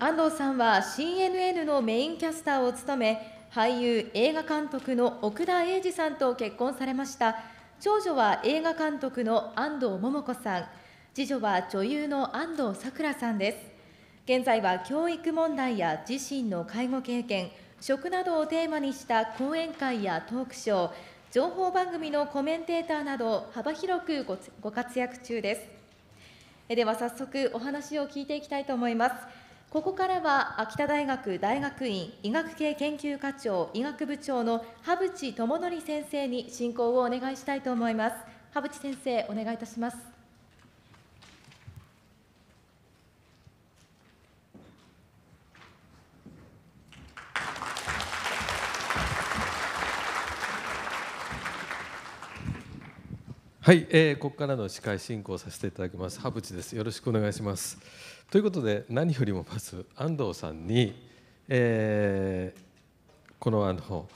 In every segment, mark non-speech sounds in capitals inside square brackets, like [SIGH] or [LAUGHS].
安藤さんは CNN のメインキャスターを務め俳優映画監督の奥田瑛二さんと結婚されました長女は映画監督の安藤桃子さん次女は女優の安藤さくらさんです現在は教育問題や自身の介護経験食などをテーマにした講演会やトークショー情報番組のコメンテーターなど幅広くご活躍中ですでは早速お話を聞いていきたいと思いますここからは秋田大学大学院医学系研究科長医学部長の羽淵智則先生に進行をお願いしたいと思います。羽淵先生、お願いいたします。はい、えー、ここからの司会進行させていただきます。羽淵です。よろしくお願いします。ということで何よりもまず安藤さんに、えー、このあの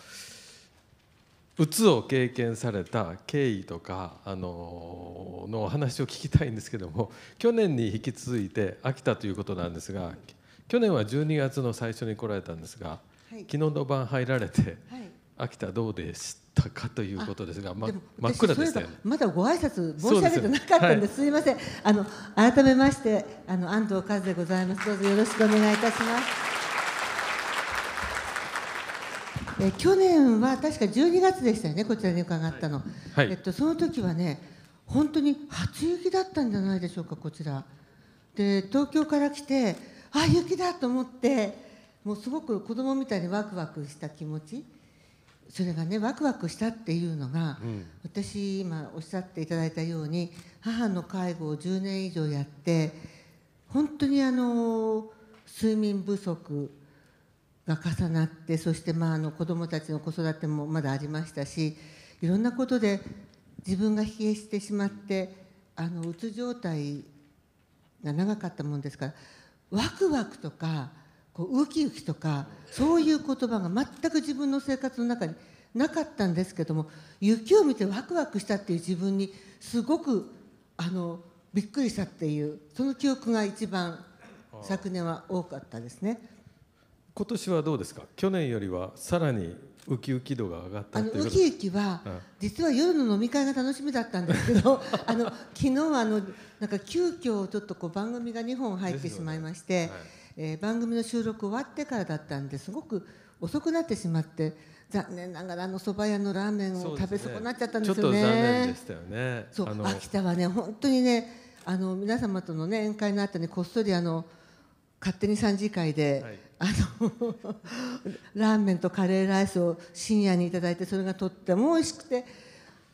うつを経験された経緯とか、あのー、のお話を聞きたいんですけども去年に引き続いて秋田ということなんですが去年は12月の最初に来られたんですが、はい、昨日の晩入られて、はい、秋田どうでしたったかということですが、ま、真っ暗でしたよ、ね、まだご挨拶申し上げてなかったんです、すみ、い、ません、あの改めましてあの安藤和でございます、どうぞよろしくお願いいたします。え去年は確か12月でしたよね、こちらに伺ったの、はいはい、えっと、その時はね、本当に初雪だったんじゃないでしょうか、こちら。で東京から来て、あ雪だと思って、もうすごく子供みたいにワクワクした気持ち。それがねワクワクしたっていうのが、うん、私今おっしゃっていただいたように母の介護を10年以上やって本当にあの睡眠不足が重なってそしてまああの子どもたちの子育てもまだありましたしいろんなことで自分が疲弊してしまってあのうつ状態が長かったもんですからワクワクとかこうウキウキとかそういう言葉が全く自分の生活の中になかったんですけども雪を見てワクワクしたっていう自分にすごくあのびっくりしたっていうその記憶が一番昨年は多かったですね今年はどうですか去年よりはさらにウキウキ度が上がったあのウキウキは、うん、実は夜の飲み会が楽しみだったんですけどあの昨日はあのなんか急遽ちょっとこう番組が2本入ってしまいまして。えー、番組の収録終わってからだったんですごく遅くなってしまって残念ながらあの蕎麦屋のラーメンを食べ損なっちゃったんですよね。ねねそう秋田はね本当にねあの皆様との、ね、宴会の後にこっそりあの勝手に3次会で、はい、あの [LAUGHS] ラーメンとカレーライスを深夜に頂いてそれがとっても美味しくて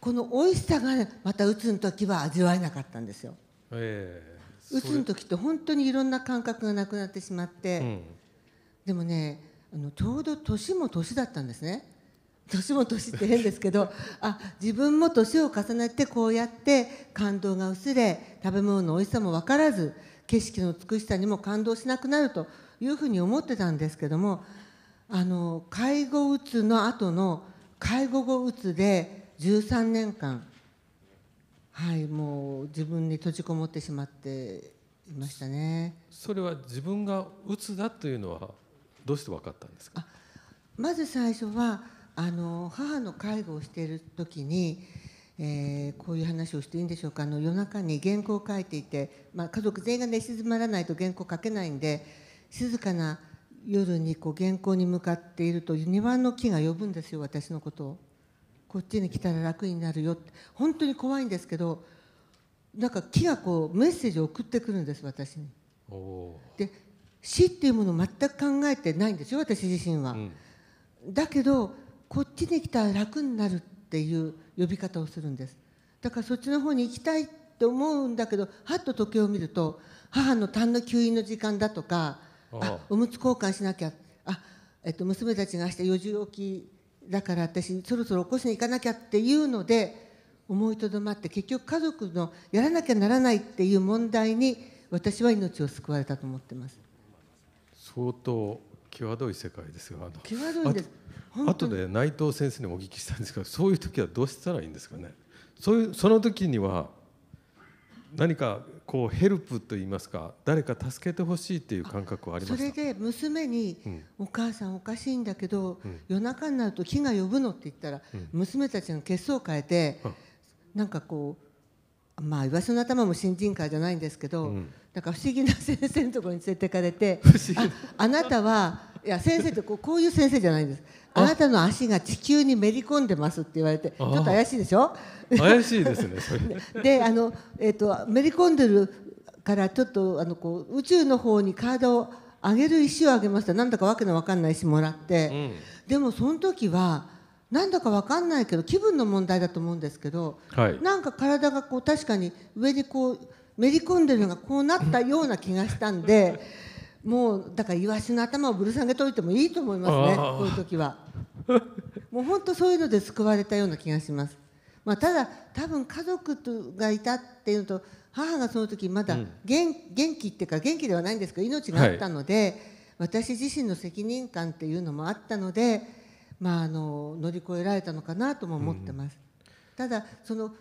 この美味しさが、ね、またうつの時は味わえなかったんですよ。えー打つの時って本当にいろんな感覚がなくなってしまって、うん、でもねあのちょうど年も年だったんですね [LAUGHS] 年も年って変ですけどあ自分も年を重ねてこうやって感動が薄れ食べ物の美味しさも分からず景色の美しさにも感動しなくなるというふうに思ってたんですけどもあの介護うつの後の介護後うつで13年間はいもう自分に閉じこもってしまっていましたねそれは自分がうつだというのはどうして分かったんですかまず最初はあの母の介護をしている時に、えー、こういう話をしていいんでしょうかあの夜中に原稿を書いていて、まあ、家族全員が寝静まらないと原稿書けないんで静かな夜にこう原稿に向かっていると庭の木が呼ぶんですよ私のことを。こっちに来たら楽になるよって本当に怖いんですけどなんか木がこうメッセージを送ってくるんです私に。で死っていうものを全く考えてないんですよ私自身は。うん、だけどこっちに来たら楽になるっていう呼び方をするんです。だからそっちの方に行きたいって思うんだけどはっと時計を見ると母の痰の吸引の時間だとかあおむつ交換しなきゃあ、えっと、娘たちが明日4時起きだから私そろそろ起こしに行かなきゃっていうので思いとどまって結局家族のやらなきゃならないっていう問題に私は命を救われたと思ってます相当際どい世界ですが際どいですあとで内藤先生にもお聞きしたんですけどそういう時はどうしたらいいんですかねそういうその時には何かこうヘルプと言いますか誰か助けてほしいっていう感覚はありますそれで娘に、お母さんおかしいんだけど、夜中になると木が呼ぶのって言ったら、娘たちが血相を変えて、うなんかこうまあイワシの頭も新人会じゃないんですけど、なんか不思議な先生のところに連れてかれてああなたはいや先生ってこうこういう先生じゃないんですあなたの足が地球にめり込んでますって言われてちょっと怪しいでしょ怪しいですねであの、えーと、めり込んでるからちょっとあのこう宇宙の方に体を上げる石をあげましたなんだかわけのわかんない石もらって、うん、でもその時はなんだかわかんないけど気分の問題だと思うんですけど、はい、なんか体がこう確かに上にこうめり込んでるのがこうなったような気がしたんで。もうだからイワシの頭をぶる下げといてもいいと思いますねこういう時はもう本当そういうので救われたような気がします、まあ、ただ多分家族がいたっていうのと母がその時まだ元うん、元気っていうか元気ではないんですけど命があったので、はい、私自身の責任感っていうのもあったので、まあ、あの乗り越えられたのかなとも思ってます、うん、ただその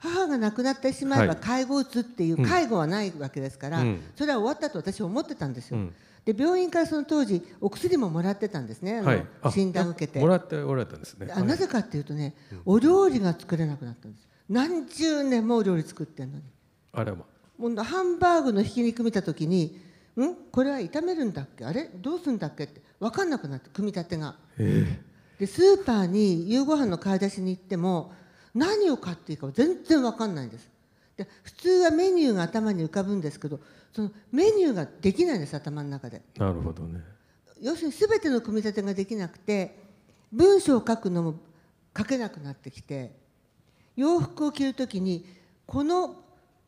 母が亡くなってしまえば介護打つっていう介護はないわけですから、それは終わったと私は思ってたんですよ。で病院からその当時お薬ももらってたんですね、診断受けてもらっておられたんですねあなぜかっていうとね、お料理が作れなくなったんです何十年もお料理作ってんのにあれもうハンバーグのひき肉見た時にんこれは炒めるんだっけあれどうするんだっけって分かんなくなって組み立てが、えー、でスーパーに夕ご飯の買い出しに行っても何を買っていいか全然分かんないんですで普通はメニューが頭に浮かぶんですけどそのメニューができないんです頭の中でなるほどね要するに全ての組み立てができなくて文章を書くのも書けなくなってきて洋服を着る時にこの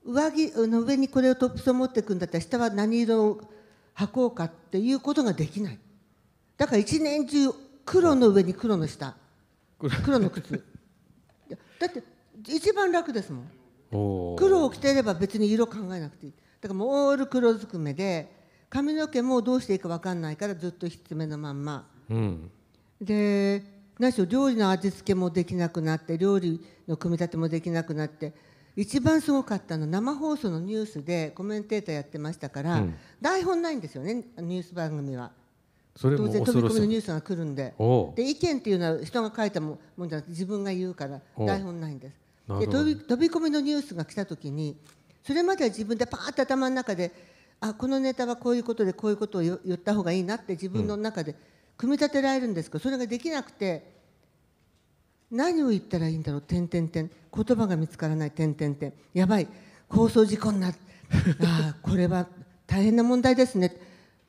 上着の上にこれをトップスを持っていくんだったら下は何色を履こうかっていうことができないだから一年中黒の上に黒の下黒の靴だって一番楽ですもん黒を着ていれば別に色考えなくていいだからもうオール黒ずくめで髪の毛もどうしていいか分かんないからずっとひつめのまんま、うん、で何しろ料理の味付けもできなくなって料理の組み立てもできなくなって一番すごかったの生放送のニュースでコメンテーターやってましたから、うん、台本ないんですよねニュース番組は。それも当然飛び込みのニュースが来るんでで意見っていうのは人が書いたもんじゃなくて自分が言うから台本ないんですで飛び飛び込みのニュースが来た時にそれまでは自分でパーッと頭の中であこのネタはこういうことでこういうことを言った方がいいなって自分の中で組み立てられるんですけど、うん、それができなくて何を言ったらいいんだろう点点点言葉が見つからない点点点やばい放送事故になってあこれは大変な問題ですね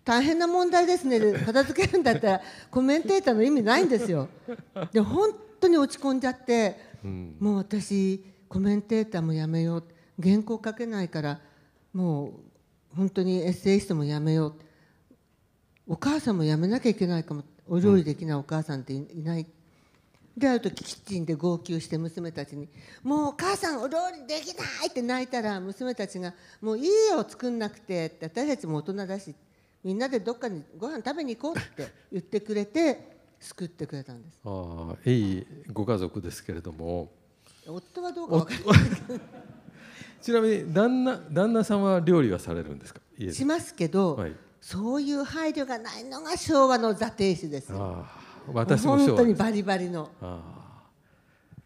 大変な問題ですねで片付けるんだったらコメンテーターの意味ないんですよ。で本当に落ち込んじゃって、もう私コメンテーターもやめよう原稿書けないからもう本当にエッセイストもやめようお母さんもやめなきゃいけないかもお料理できないお母さんっていない。である時キッチンで号泣して娘たちに「もうお母さんお料理できない!」って泣いたら娘たちが「もういいよ作んなくて」って私たちも大人だしって。みんなでどっかにご飯食べに行こうって言ってくれて救ってくれたんですああいいご家族ですけれども夫はどうか分かんない [LAUGHS] ちなみに旦那旦那さんは料理はされるんですかしますけど、はい、そういう配慮がないのが昭和の座亭主ですああ私も本当にバリバリのあ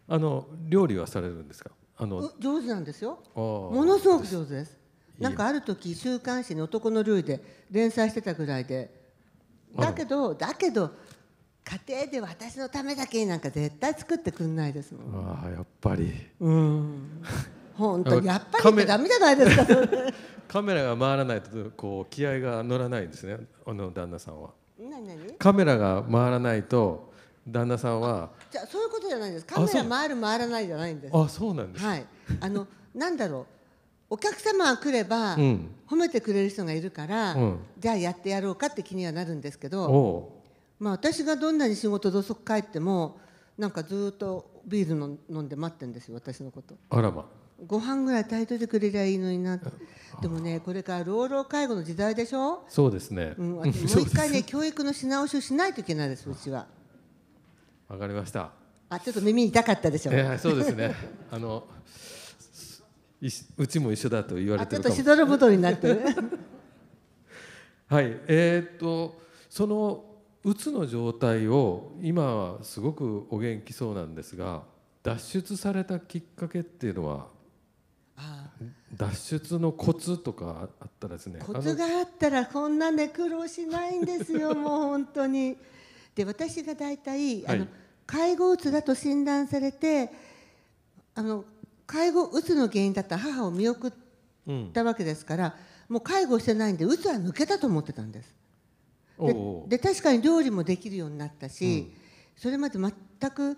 あの料理はされるんですかあの上手なんですよものすごく上手ですなんかある時週刊誌に「男のルーで連載してたぐらいでだけどだけど家庭で私のためだけになんか絶対作ってくんないですもんああやっぱりうん本当やっぱりダメじゃないですか [LAUGHS] カメラが回らないとこう気合が乗らないんですねあの旦那さんはカメラが回らないと旦那さんはじゃそういうことじゃないですカメラ回る回らないじゃないんですあそうなんですはいあのなんだろうお客様が来れば、うん、褒めてくれる人がいるから、うん、じゃあやってやろうかって気にはなるんですけど、まあ、私がどんなに仕事同足帰ってもなんかずっとビールの飲んで待ってるんですよ私のこと。あらばご飯ぐらい炊いといてくれりゃいいのになでもねこれから老老介護の時代でしょそうですね、うん、もう一回ね教育のし直しをしないといけないですうちはわかりましたあちょっと耳痛かったでしょ、えー、そうですねあのうちも一緒だと言われてるかもしどることになってる。[LAUGHS] はい、えー、っとそのうつの状態を今はすごくお元気そうなんですが、脱出されたきっかけっていうのは脱出のコツとかあったらですねコツがあったらこんなね苦労しないんですよ [LAUGHS] もう本当に。で私が大体、はい、あの介護うつだと診断されてあの介護うつの原因だった母を見送ったわけですから、うん、もう介護してないんでうつは抜けたと思ってたんですで確かに料理もできるようになったし、うん、それまで全く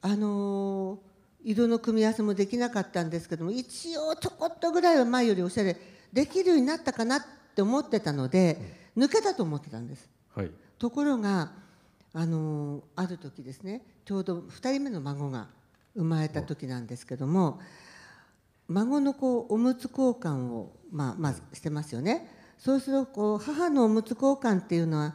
あのー、色の組み合わせもできなかったんですけども一応ちょこっとぐらいは前よりおしゃれできるようになったかなって思ってたので、うん、抜けたと思ってたんです、はい、ところがあのー、ある時ですねちょうど2人目の孫が生まれた時なんですけども孫の子おむつ交換を、まあ、まあしてますよね。そうするとこう母のおむつ交換っていうのは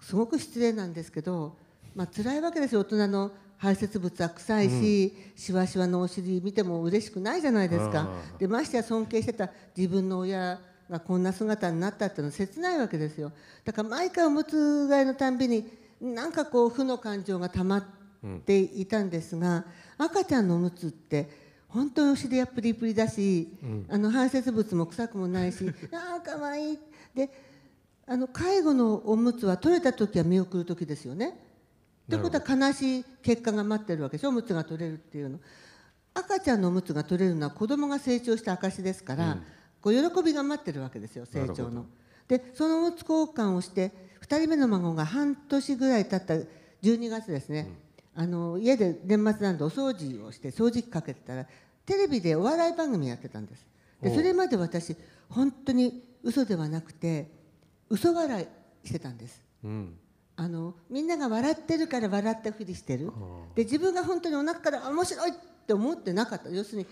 すごく失礼なんですけど、まあ辛いわけですよ大人の排泄物は臭いし、うん、しわしわのお尻見ても嬉しくないじゃないですかでましてや尊敬してた自分の親がこんな姿になったっていうのは切ないわけですよだから毎回おむつ替えのたんびになんかこう負の感情がたまってていたんですが、赤ちゃんのおむつって本当にお尻はプリプリだし、あの排泄物も臭くもないし [LAUGHS] ああかわいいであの介護のおむつは取れた時は見送る時ですよね。ってことは悲しい結果が待ってるわけでしょおむつが取れるっていうの。赤ちゃんのおむつが取れるのは子供が成長した証ですから、こう喜びが待ってるわけですよ成長の。でそのおむつ交換をして2人目の孫が半年ぐらい経った12月ですね、あの家で年末なんでお掃除をして掃除機かけてたらテレビでお笑い番組やってたんですでそれまで私本当に嘘ではなくて嘘笑いしてたんです、うん、あのみんなが笑ってるから笑ったふりしてるで自分が本当にお腹から面白いって思ってなかった要するに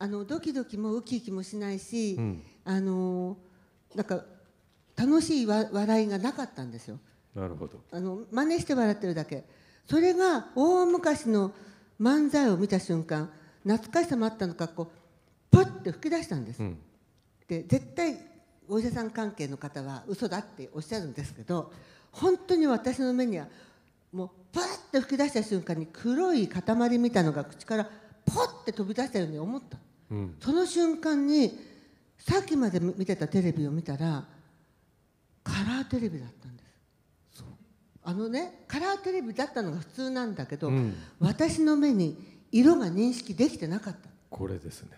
あのドキドキもウキウキもしないし、うん、あのなんか楽しい笑いがなかったんですよ。なるほどあの真似して笑ってるだけそれが大昔の漫才を見た瞬間懐かしさもあったのかこうパッて吹き出したんです、うん、で絶対お医者さん関係の方は嘘だっておっしゃるんですけど本当に私の目にはもうパッて吹き出した瞬間に黒い塊見たのが口からポッて飛び出したように思った、うん、その瞬間にさっきまで見てたテレビを見たらカラーテレビだったんあのねカラーテレビだったのが普通なんだけど、うん、私の目に色が認識できてなかったこれですね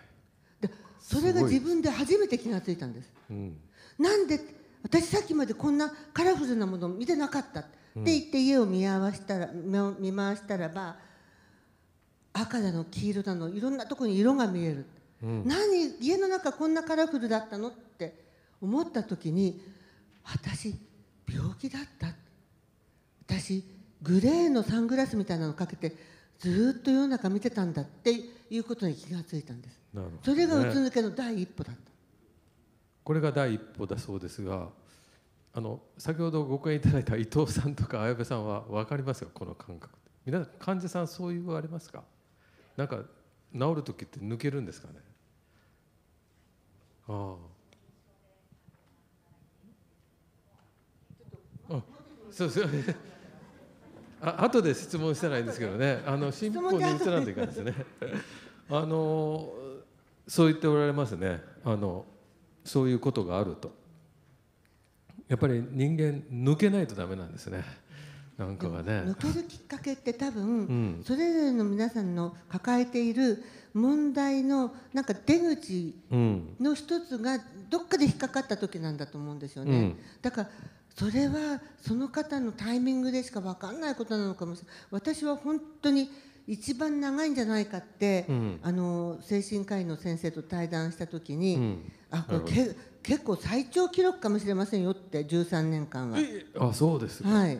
でそれが自分で初めて気が付いたんです、うん、なんで私さっきまでこんなカラフルなもの見てなかったって言って家を見合わしたら見回したらば赤だの黄色だのいろんなとこに色が見える、うん、何家の中こんなカラフルだったのって思った時に私病気だったって私グレーのサングラスみたいなのかけてずっと世の中見てたんだっていうことに気がついたんです、ね、それがうつ抜けの第一歩だったこれが第一歩だそうですがあの先ほどご講演いただいた伊藤さんとか綾部さんは分かりますよこの感覚皆さん患者さんそういうありますかなんか治る時って抜けるんですかねあああそうですよねあ後で質問したらいいんですけどねあの [LAUGHS] 新法に移らんといかんですねあのそう言っておられますねあのそういうことがあるとやっぱり人間抜けないとダメなんですねなんかがね抜けるきっかけって多分、うん、それぞれの皆さんの抱えている問題のなんか出口の一つがどっかで引っかかった時なんだと思うんですよね、うん、だからそれはその方のタイミングでしか分かんないことなのかもしれない私は本当に一番長いんじゃないかって、うん、あの精神科医の先生と対談した時に、うん、あこれけ結構最長記録かもしれませんよって13年間は。あそうですはい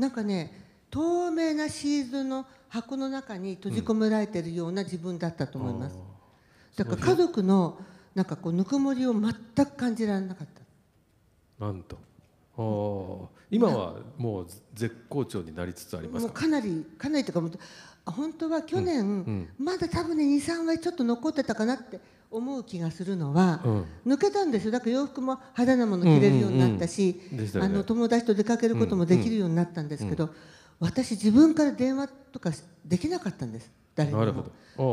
なんかね透明なシーズンの箱の中に閉じ込められてるような自分だったと思います。うん、だから家族のなんかこうぬくもりを全く感じられなかった。なんと今はもう絶好調になりつつありますかかなりかなりというか本当は去年、うんうん、まだ多分ね23割ちょっと残ってたかなって思う気がするのは、うん、抜けたんですよだから洋服も派手なもの着れるようになったし、あの友達と出かけることもできるようになったんですけど、うんうん、私自分から電話とかできなかったんです。誰なるほ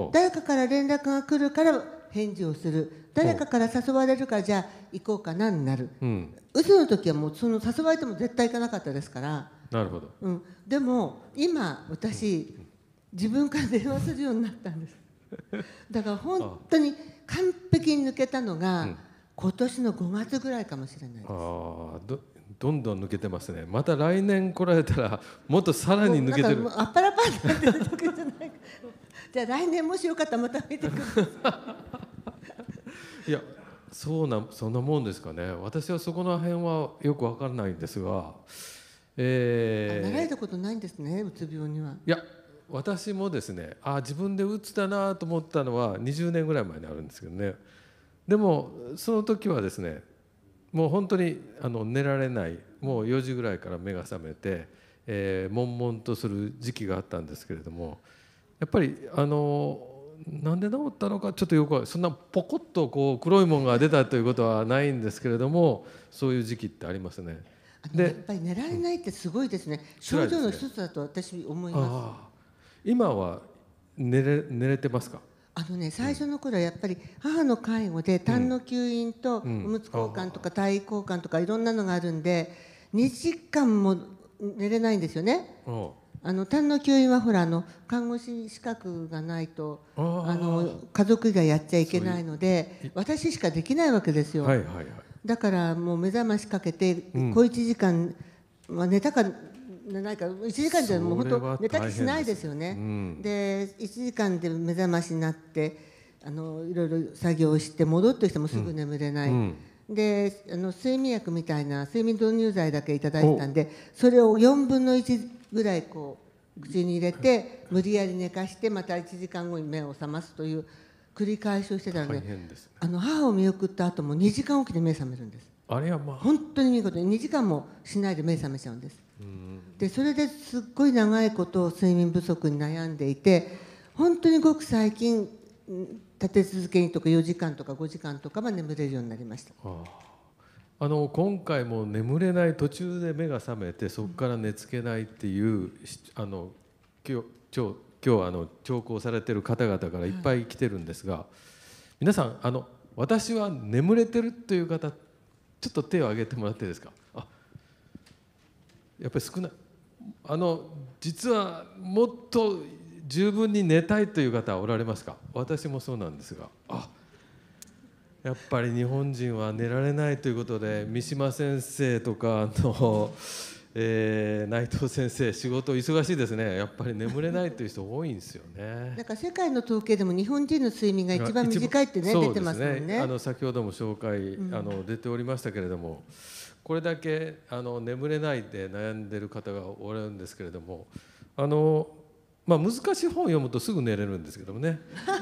ど誰かから連絡が来るから返事をする誰かから誘われるからじゃあ行こうかなになる、うん、の時はもうその誘われても絶対行かなかったですからなるほど、うん、でも今私自分から電話するようになったんですだから本当に完璧に抜けたのが、今年の5月ぐらいかもしれないですあどんどん抜けてますねまた来年来られたらもっとさらに抜けてるあっぱらぱんなって抜けじゃないじゃあ来年もしよかったらまた見てください。[LAUGHS] いやそうなそんなもんですかね私はそこら辺はよく分からないんですが、えー、なられたことないんですねうつ病には。いや私もですねあ自分でうつだなと思ったのは20年ぐらい前にあるんですけどねでもその時はですねもう本当にあの寝られないもう4時ぐらいから目が覚めて、えー、悶々とする時期があったんですけれども。やっぱりあのなんで治ったのかちょっとよくそんなポコッとこう黒いもんが出たということはないんですけれどもそういう時期ってありますね。でやっぱり寝られないってすごいですね、うん、症状の一つだと私思います。今は寝れ寝れてますかあのね最初の頃はやっぱり母の介護で痰の吸引とおむつ交換とか体位交換とかいろんなのがあるんで2時間も寝れないんですよね。あの痰の吸引はほらあの看護師資格がないとあの家族以外やっちゃいけないので私しかできないわけですよ、はいはいはい、だからもう目覚ましかけて小1時間、うん、まあ、寝たかないか1時間じゃもう本当寝たきしないですよね、うん、で1時間で目覚ましになってあのいろいろ作業して戻ってきてもすぐ眠れない。うんであの睡眠薬みたいな睡眠導入剤だけいただいたんでそれを4分の1ぐらいこう口に入れて無理やり寝かしてまた1時間後に目を覚ますという繰り返しをしてたので、ね、あの母を見送った後も2時間起きて目覚めるんですあれはまあ本当に見事に2時間もしないで目覚めちゃうんですでそれですっごい長いことを睡眠不足に悩んでいて本当にごく最近立て続けにとか4時間とか5時間とかは眠れるようになりました。あああの今回も眠れない途中で目が覚めてそこから寝つけないっていうあの今日今日あの聴講されてる方々からいっぱい来てるんですが、皆さんあの私は眠れてるという方ちょっと手を挙げてもらっていいですかあやっぱり少ないあの実はもっと十分に寝たいという方おられますか私もそうなんですがあやっぱり日本人は寝られないということで三島先生とかの、[LAUGHS] えー、内藤先生仕事忙しいですねやっぱり眠れないという人多いんですよね [LAUGHS] なんか世界の統計でも日本人の睡眠が一番短いってね出てますもんね、ね、あの先ほども紹介、あの出ておりましたけれども、うん、これだけあの眠れないで悩んでる方がおられるんですけれどもあのまあ、難しい本を読むとすぐ寝れるんですけどもね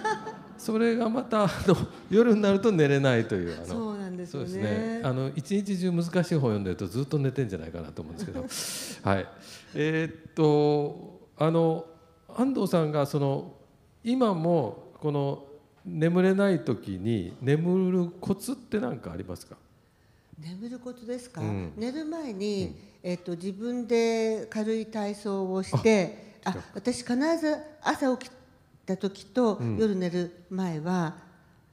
[LAUGHS] それがまたあの夜になると寝れないというあのそうなんですね、ですね、あの一日中難しい本を読んでるとずっと寝てんじゃないかなと思うんですけど [LAUGHS] はいえー、っとあの安藤さんがその今もこの眠れない時に眠るコツって何かありますか眠ることですか、うん、寝る前に、うん、えー、っと自分で軽い体操をしてあ私必ず朝起きた時と夜寝る前は、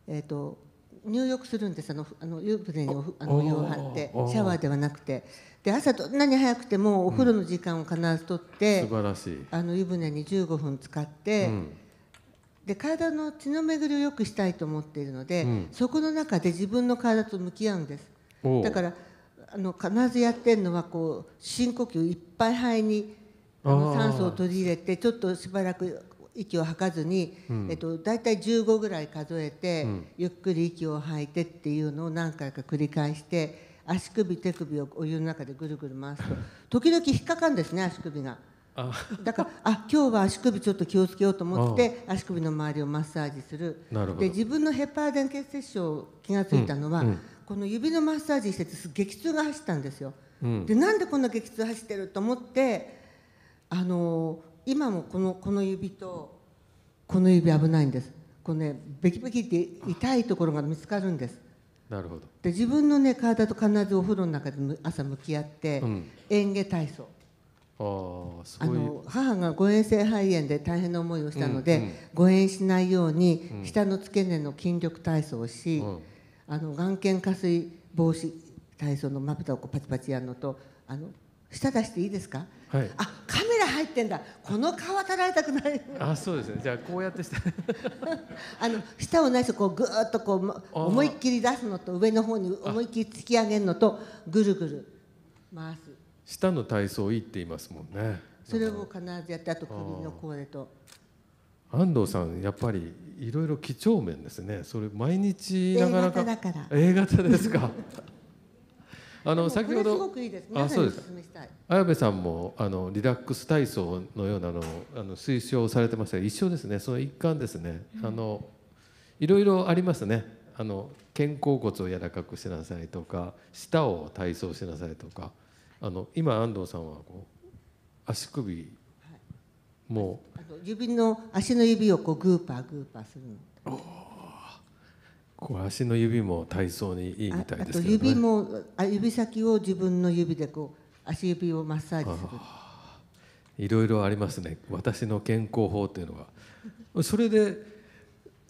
うん、えっ、と入浴するんですあのあの湯船にあの湯を張ってシャワーではなくてで朝どんなに早くてもお風呂の時間を必ずとって、うん、素晴らしいあの湯船に15分使って、うん、で体の血の巡りを良くしたいと思っているので、うん、そこの中で自分の体と向き合うんですだからあの必ずやってるのはこう深呼吸いっぱい肺に酸素を取り入れてちょっとしばらく息を吐かずに、うん、えっと、大体15ぐらい数えて、うん、ゆっくり息を吐いてっていうのを何回か繰り返して足首手首をお湯の中でぐるぐる回すと時々引っかかるんですね足首が。だからあ今日は足首ちょっと気をつけようと思って足首の周りをマッサージするで自分のヘパー電血栓症気が付いたのは、うん、この指のマッサージしてて激痛が走ったんですよ。でなんでこんな激痛走ってると思ってあの今もこのこの指とこの指危ないんですこのねベキベキって痛いところが見つかるんですなるほどで自分のね体と必ずお風呂の中で朝向き合って、うん、嚥下体操ああの母が誤嚥性肺炎で大変な思いをしたので、うんうん、誤嚥しないように、下の付け根の筋力体操をし、うん、あの眼瞼下垂防止体操のまぶたをこうパチパチやるのとあの舌出していいですかはい、あカメラ入ってんだこの顔はたらたくないあそうですねじゃあこうやってした [LAUGHS] あの舌をないしこうぐーっとこう思いっきり出すのと上の方に思いっきり突き上げるのとぐるぐる回す下の体操いいって言いますもんねそれを必ずやってあと首のこれと安藤さんやっぱりいろいろ几帳面ですねそれ毎日なかなか A 型ですか [LAUGHS] あの先ほどあそうです綾部さんもあのリラックス体操のようなのをあの推奨されてました一緒ですねその一環ですね、あのいろいろありますねあの肩甲骨を柔らかくしなさいとか舌を体操しなさいとかあの今安藤さんはこう足首も、はい、指の足の指をこうグーパーグーパーするの。こう足の指も体操にいいみたいですけど、ね、あと指もあ指先を自分の指でこう足指をマッサージするいろいろありますね私の健康法っていうのはそれで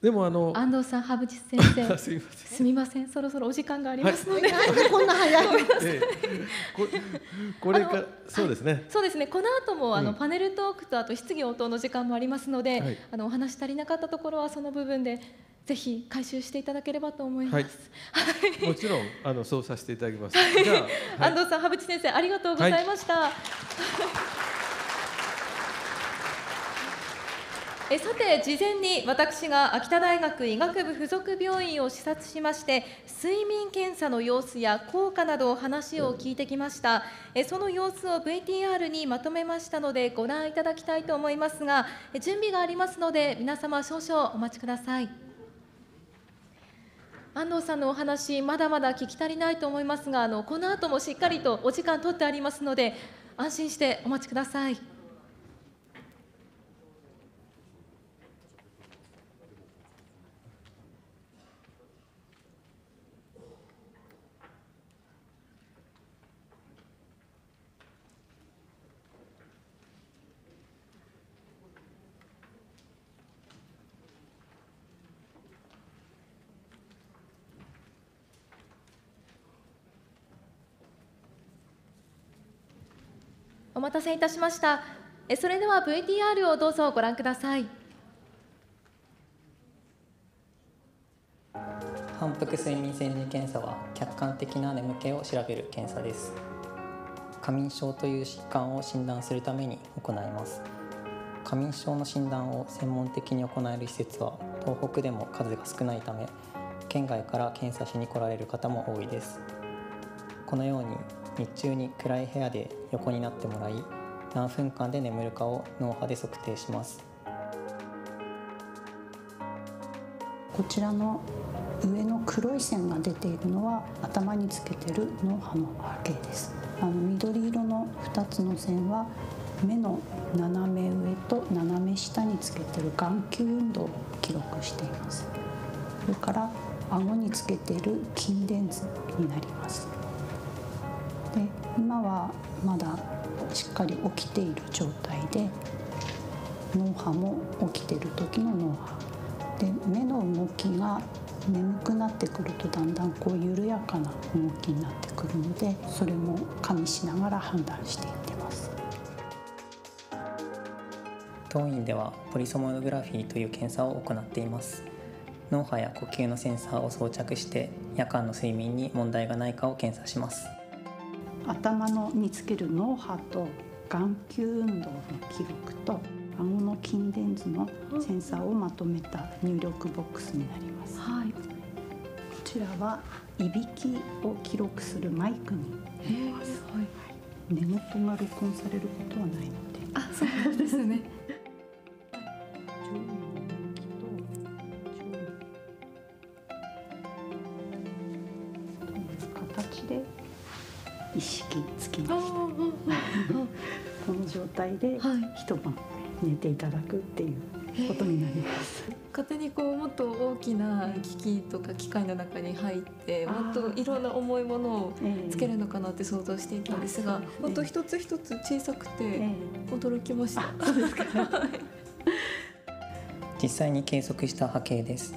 でもあの安藤さん羽生先生 [LAUGHS] すみませんすみませんそろそろお時間がありますので、はい、なんでこんな早いええ、これからそうですね、はい、そうですねこの後もあの、うん、パネルトークとあと質疑応答の時間もありますので、はい、あのお話足りなかったところはその部分でぜひ回収していただければと思います。はい、もちろんあのそうさせていただきます。じゃ安藤さん、羽渕先生ありがとうございました。[LAUGHS] えさて事前に私が秋田大学医学部附属病院を視察しまして睡眠検査の様子や効果など話を聞いてきましたえその様子を VTR にまとめましたのでご覧いただきたいと思いますが準備がありますので皆様少々お待ちください。安藤さんのお話まだまだ聞き足りないと思いますがあのこの後もしっかりとお時間取ってありますので安心してお待ちください。お待たせいたしましたえそれでは VTR をどうぞご覧ください反復睡眠潜理検査は客観的な眠気を調べる検査です過眠症という疾患を診断するために行います過眠症の診断を専門的に行える施設は東北でも数が少ないため県外から検査しに来られる方も多いですこのように日中に暗い部屋で横になってもらい何分間で眠るかを脳波で測定しますこちらの上の黒い線が出ているのは頭につけてる脳波の波形ですあの緑色の2つの線は目の斜め上と斜め下につけてる眼球運動を記録していますそれから顎につけてる筋電図になります今はまだしっかり起きている状態で脳波も起きてる時の脳波で目の動きが眠くなってくるとだんだんこう緩やかな動きになってくるのでそれも加味しながら判断していってます当院ではポリソモノグラフィーという検査を行っています脳波や呼吸のセンサーを装着して夜間の睡眠に問題がないかを検査します頭のにつける脳波と眼球運動の記録と顎の筋電図のセンサーをまとめた入力ボックスになります、はい、こちらはいびきを記録するマイクになります、はい、はい、が録音されることはないのであそうですね態で一晩寝ていただくっていうことになります。はい、勝手にこうもっと大きな機器とか機械の中に入ってもっといろんな重いものをつけるのかなって想像していたんですが、本当、え一つ一つ小さくて驚きました。実際に計測した波形です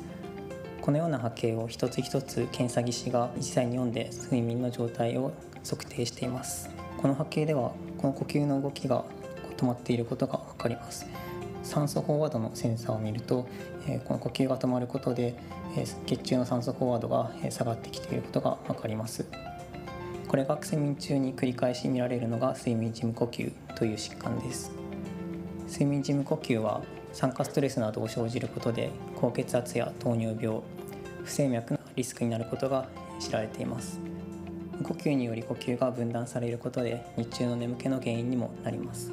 このような波形を一つ一つ検査技師が実際に読んで睡眠の状態を測定していますこの波形ではこの呼吸の動きが止まっていることが分かります酸素飽和度のセンサーを見ると、えこの呼吸が止まることで、え血中の酸素飽和度が下がってきていることが分かりますこれが睡眠中に繰り返し見られるのが睡眠時無呼吸という疾患です睡眠時無呼吸は酸化ストレスなどを生じることで高血圧や糖尿病不整脈のリスクになることが知られています無呼吸により呼吸が分断されることで日中の眠気の原因にもなります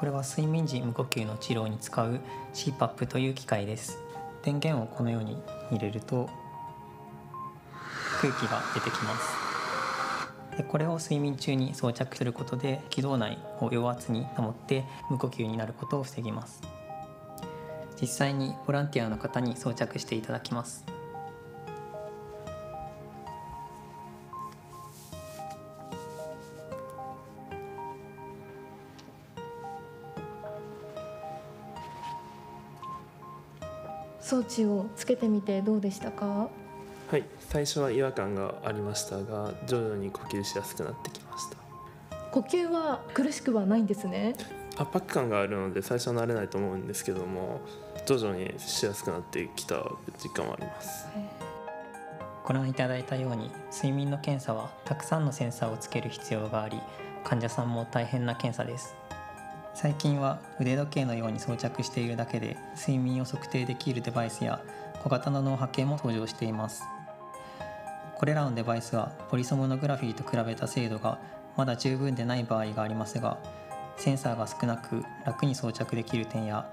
これは睡眠時無呼吸の治療に使う CPAP という機械です電源をこのように入れると空気が出てきますでこれを睡眠中に装着することで気道内を弱圧に保って無呼吸になることを防ぎます実際にボランティアの方に装着していただきます装置をつけてみてどうでしたかはい最初は違和感がありましたが徐々に呼吸しやすくなってきました呼吸は苦しくはないんですね圧迫感があるので最初は慣れないと思うんですけども徐々にしやすくなってきた実感はありますご覧いただいたように睡眠の検査はたくさんのセンサーをつける必要があり患者さんも大変な検査です最近は腕時計のように装着しているだけで睡眠を測定できるデバイスや小型の脳波計も登場していますこれらのデバイスはポリソモノグラフィーと比べた精度がまだ十分でない場合がありますがセンサーが少なく楽に装着できる点や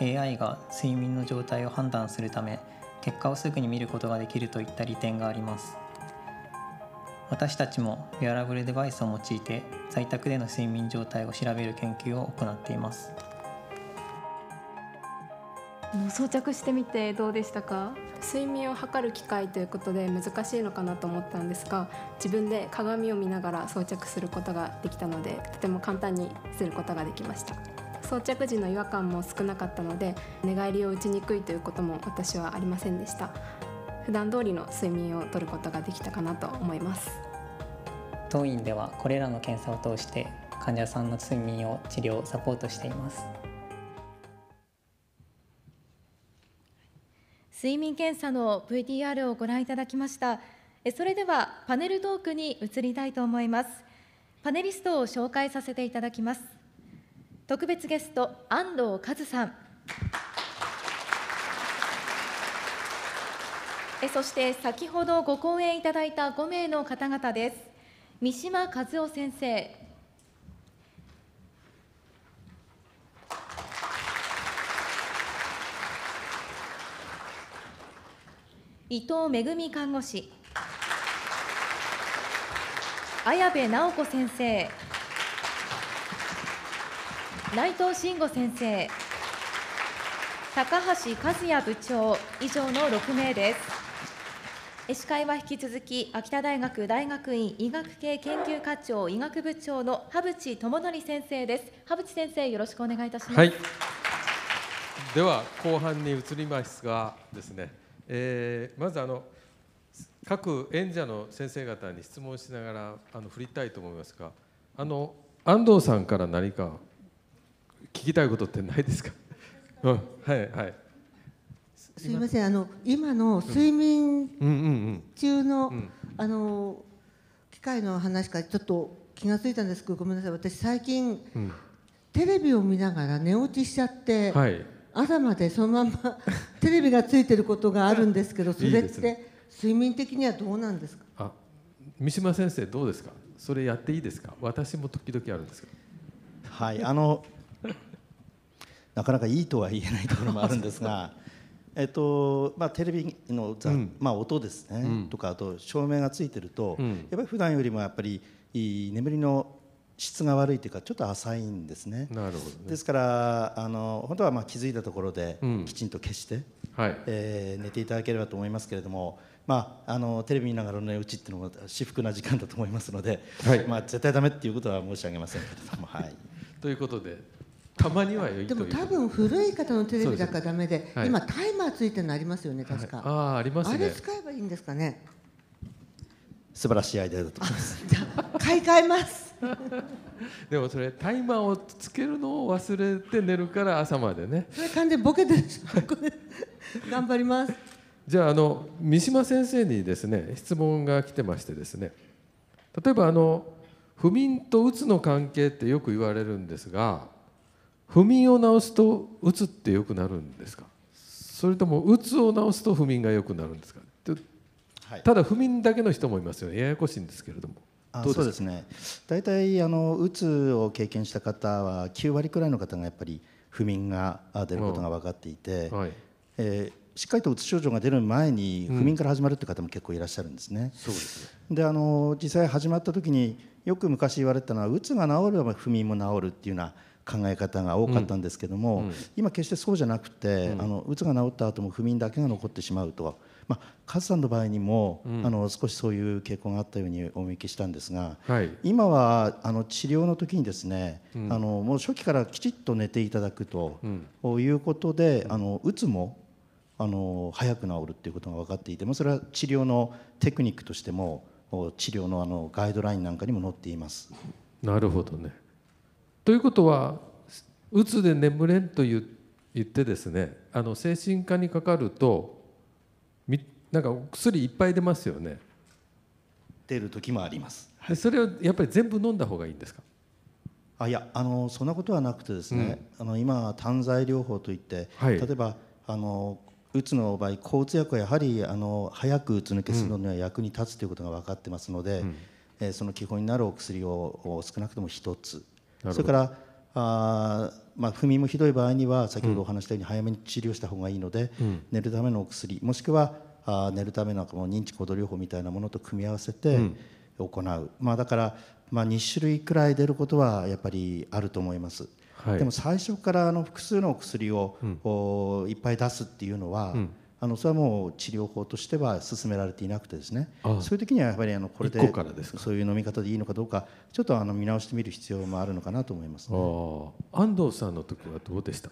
AI が睡眠の状態を判断するため結果をすぐに見ることができるといった利点があります私たちもウェアラブルデバイスを用いて在宅での睡眠状態を調べる研究を行っています装着してみてどうでしたか睡眠を測る機会ということで難しいのかなと思ったんですが自分で鏡を見ながら装着することができたのでとても簡単にすることができました装着時の違和感も少なかったので寝返りを打ちにくいということも私はありませんでした普段通りの睡眠をとることができたかなと思います当院ではこれらの検査を通して患者さんの睡眠を治療サポートしています睡眠検査の VTR をご覧いただきましたそれではパネルトークに移りたいと思いますパネリストを紹介させていただきます特別ゲスト安藤和さんそして先ほどご講演いただいた5名の方々です。三島和夫先生、伊藤恵看護師、綾部直子先生、内藤慎吾先生、高橋和也部長、以上の6名です。医師会は引き続き秋田大学大学院医学系研究科長医学部長の羽淵智則先生です羽淵先生よろしくお願いいたします、はい、では後半に移りますがですね、えー、まずあの各演者の先生方に質問しながらあの振りたいと思いますがあの安藤さんから何か聞きたいことってないですか [LAUGHS] うん、はいはいすみませんあの今の睡眠中の、あの機械の話からちょっと気が付いたんですけどごめんなさい私最近、うん、テレビを見ながら寝落ちしちゃって、はい、朝までそのまま [LAUGHS] テレビがついてることがあるんですけどそれって、ね、睡眠的にはどうなんですかあ三島先生どうですかそれやっていいですか私も時々あるんですけどはいあのなかなかいいとは言えないところもあるんですが [LAUGHS] えっとまあ、テレビの、うん、まあ、音ですね、うん、とかあと照明がついてると、うん、やっぱり普段よりもやっぱり眠りの質が悪いというかちょっと浅いんですね。なるほど、ね、ですからあの本当はまあ気づいたところできちんと消して、うん、はいえー、寝ていただければと思いますけれども、まあ、あのテレビ見ながらの寝落ちっていうのも至福な時間だと思いますので、はいまあ、絶対だめっていうことは申し上げませんけれども。はい、[LAUGHS] ということでたまには良いでも多分古い方のテレビだからダメで、はい、今タイマーついてるのありますよね確か、はい、あああります、ね、あれ使えばいいんですかね素晴らしいアイデアだと思いますじゃあ買い替えます [LAUGHS] でもそれタイマーをつけるのを忘れて寝るから朝までねそれ完全にボケてるでしょ、はい、頑張りますじゃああの三島先生にですね質問が来てましてですね例えばあの不眠とうつの関係ってよく言われるんですが不眠を治すと鬱って良くなるんですかそれともうつを治すと不眠が良くなるんですか、ただ不眠だけの人もいますよねややこしいんですけれどもうそうですね大体あのうつを経験した方は9割くらいの方がやっぱり不眠が出ることが分かっていて、はい、えーしっかりとうつ症状が出る前に不眠から始まるって方も結構いらっしゃるんですね。うん、そうですねであの実際始まった時によく昔言われたのはうつが治れば不眠も治るっていうような考え方が多かったんですけども、うんうん、今決してそうじゃなくて、うん、あのうつが治った後も不眠だけが残ってしまうと、まあ、カズさんの場合にも、うん、あの少しそういう傾向があったようにお見受けしたんですが、はい、今はあの治療の時にですね、うん、あのもう初期からきちっと寝ていただくと、いうことであのうつもあの早く治るっていうことが分かっていてもそれは治療のテクニックとしても治療のあのガイドラインなんかにも載っています。なるほどね。ということはうつで眠れんと言ってですねあの精神科にかかるとなんか薬いっぱい出ますよね出る時もあります、はい、それはやっぱり全部飲んだ方がいいんですかあいやあのそんなことはなくてですね、うん、あの今単剤療法といって、はい、例えばあのうつの場合抗うつ薬はやはりあの早くうつ抜けするのには役に立つということが分かってますので、うん、えー、その基本になるお薬を少なくとも1つそれからあ、まあ、不眠もひどい場合には先ほどお話したように早めに治療した方がいいので、うん、寝るためのお薬もしくはあ寝るためのこの認知行動療法みたいなものと組み合わせて行う、うん、まあ、だから、まあ、2種類くらい出ることはやっぱりあると思います。はい、でも最初からあの複数のお薬を、うん、いっぱい出すっていうのは、うんあのそれはもう治療法としては進められていなくてですねそういう時にはやっぱりあのこれでそういう飲み方でいいのかどうかちょっとあの見直してみる必要もあるのかなと思います、ね、安藤さんの時はどうでした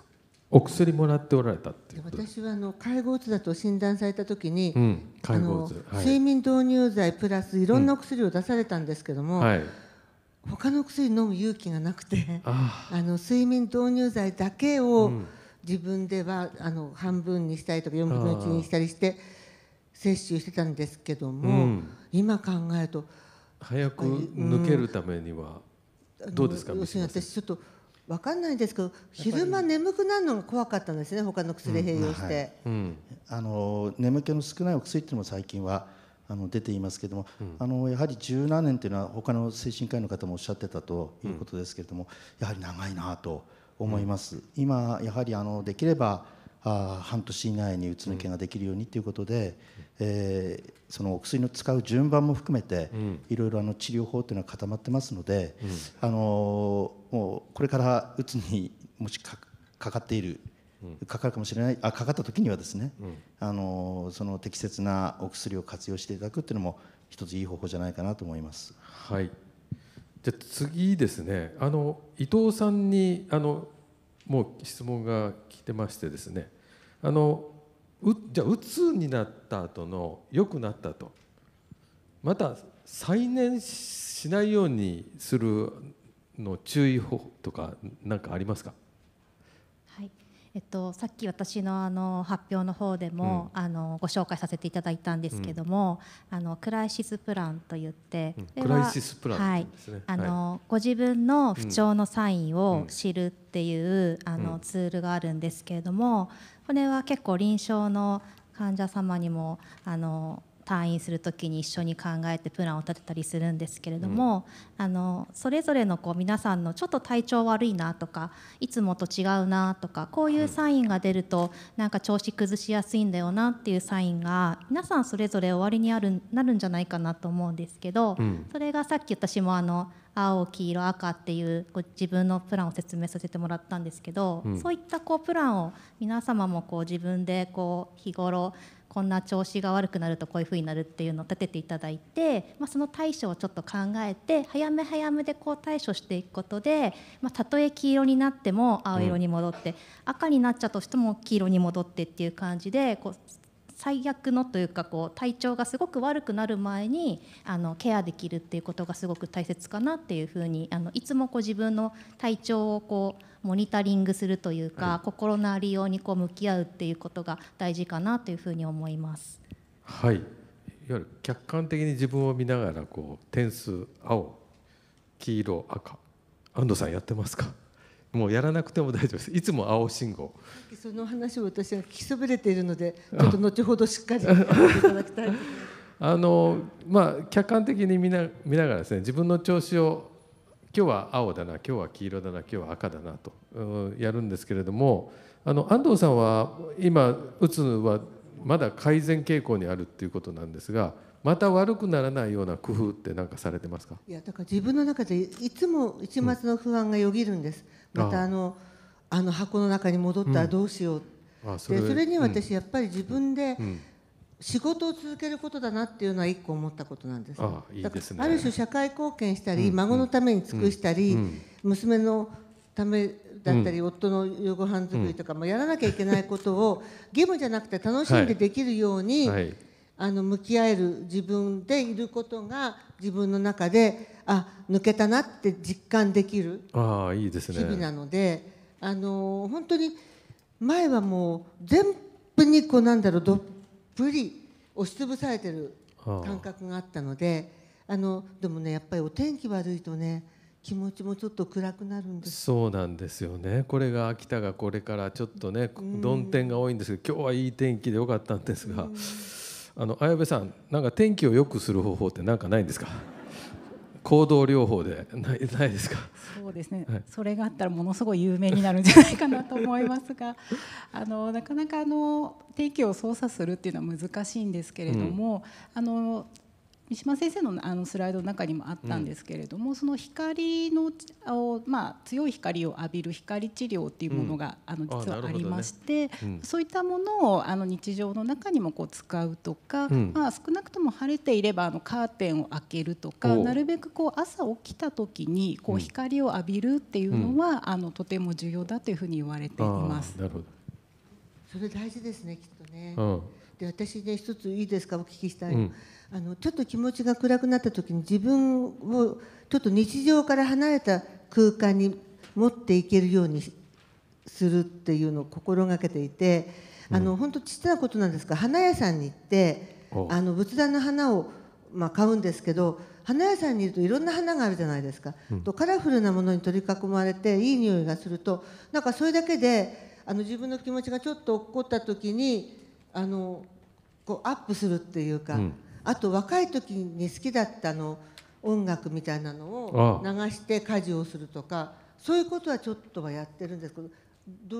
お薬もらっておられたっていう私はあの介護うつだと診断された時に、うん、介護うつ、はい、睡眠導入剤プラスいろんなお薬を出されたんですけども、うんはい、他の薬飲む勇気がなくてあの睡眠導入剤だけを、うん自分ではあの半分にしたりとか4分の1にしたりして接種してたんですけども、うん、今考えると早く抜けるためには、どうですか私ちょっと分かんないんですけど昼間眠くなるのが怖かったんですね他の薬併用して、うんはい、あの眠気の少ないお薬っていうのも最近はあの出ていますけれども、うん、あのやはり十何年というのは他の精神科医の方もおっしゃってたということですけれども、やはり長いなと。思います、うん、今やはりあのできればあ半年以内にうつ抜けができるようにということで、うん、えー、そのお薬の使う順番も含めて、うん、いろいろあの治療法というのは固まってますので、うん、あのー、もうこれからうつにもしかかっているかかるかもしれないあかかった時にはですね、うん、あのその適切なお薬を活用していただくっていうのも一ついい方法じゃないかなと思います。はいじゃ次ですねあの伊藤さんにあのもう質問が来てましてですねあのうじゃあうつになった後の良くなったとまた再燃しないようにするの注意法とか何かありますかえっと、さっき私のあの発表の方でも、うん、あのご紹介させていただいたんですけども、うん、あのクライシスプランといって、うん、クライシスプラン、ね、はい、あの、ご自分の不調のサインを知るっていう、あのツールがあるんですけれどもこれは結構臨床の患者様にもあの退院する時に一緒に考えてプランを立てたりするんですけれども、うん、あのそれぞれのこう皆さんのちょっと体調悪いなとかいつもと違うなとかこういうサインが出るとなんか調子崩しやすいんだよなっていうサインが皆さんそれぞれ終わりにあるなるんじゃないかなと思うんですけど、うん、それがさっき私もあの青黄色赤っていう自分のプランを説明させてもらったんですけど、うん、そういったこうプランを皆様もこう自分でこう日頃こんな調子が悪くなるとこういうふうになるっていうのを立てていただいて、まあ、その対処をちょっと考えて早め早めでこう対処していくことで、まあ、たとえ黄色になっても青色に戻って、うん、赤になっちゃうとしても黄色に戻ってっていう感じでこう最悪のというかこう体調がすごく悪くなる前にあのケアできるっていうことがすごく大切かなっていうふうにあのいつもこう自分の体調をこうモニタリングするというか、はい、心のありようにこう向き合うっていうことが大事かなというふうに思います。はい、いわゆる客観的に自分を見ながらこう点数青黄色赤安藤さんやってますか [LAUGHS] もうやらなくても大丈夫です。いつも青信号。その話を私は聞きそびれているので、ちょっと後ほどしっかり [LAUGHS] あのまあ客観的に見な見ながらですね、自分の調子を今日は青だな今日は黄色だな今日は赤だなとやるんですけれどもあの安藤さんは今打つのはまだ改善傾向にあるっていうことなんですがまた悪くならないような工夫って何かされてますかいやだから自分の中でいつも一抹の不安がよぎるんです、うん、またあのあの箱の中に戻ったらどうしようっうん、それに私やっぱり自分で、うん仕事を続けることだなっていうのは一個思ったことなんですああいいですねある種社会貢献したり、うん、孫のために尽くしたり、うん、娘のためだったり、うん、夫の夕ご飯作りとかもやらなきゃいけないことを [LAUGHS] 義務じゃなくて楽しんでできるように、はい、あの向き合える自分でいることが自分の中であ抜けたなって実感できる日々なのであの本当に前はもう全部にこうなんだろうどっぷり押しつぶされてる感覚があったのであのでもねやっぱりお天気悪いとね気持ちもちょっと暗くなるんですそうなんですよねこれが秋田がこれからちょっとね曇天が多いんですけど、今日はいい天気でよかったんですが、あの綾部さんなんか天気を良くする方法って何かないんですか行動療法でないないですかそうですね、はい、それがあったらものすごい有名になるんじゃないかなと思いますが [LAUGHS] あのなかなかあの定期を操作するっていうのは難しいんですけれども、うん、あの三島先生のあのスライドの中にもあったんですけれども、うん、その光のを、まあ、強い光を浴びる光治療っていうものが、うん、あの実はありまして、ねうん、そういったものをあの日常の中にもこう使うとか、まあ、少なくとも晴れていればあのカーテンを開けるとかなるべくこう朝起きた時にこう光を浴びるっていうのは、あのとても重要だというふうに言われています。なるほどそれ大事ですねきっとね、で私ね一ついいですかお聞きしたい、あのちょっと気持ちが暗くなった時に自分をちょっと日常から離れた空間に持っていけるようにするっていうのを心がけていてあの、ん、本当ちっちゃなことなんですが花屋さんに行ってあの仏壇の花を、まあ、買うんですけど花屋さんにいるといろんな花があるじゃないですか、と、うん、カラフルなものに取り囲まれていい匂いがするとなんかそれだけであの自分の気持ちがちょっと起こった時にあのこうアップするっていうか、うん、あと若い時に好きだったの音楽みたいなのを流して家事をするとかそういうことはちょっとはやってるんですけど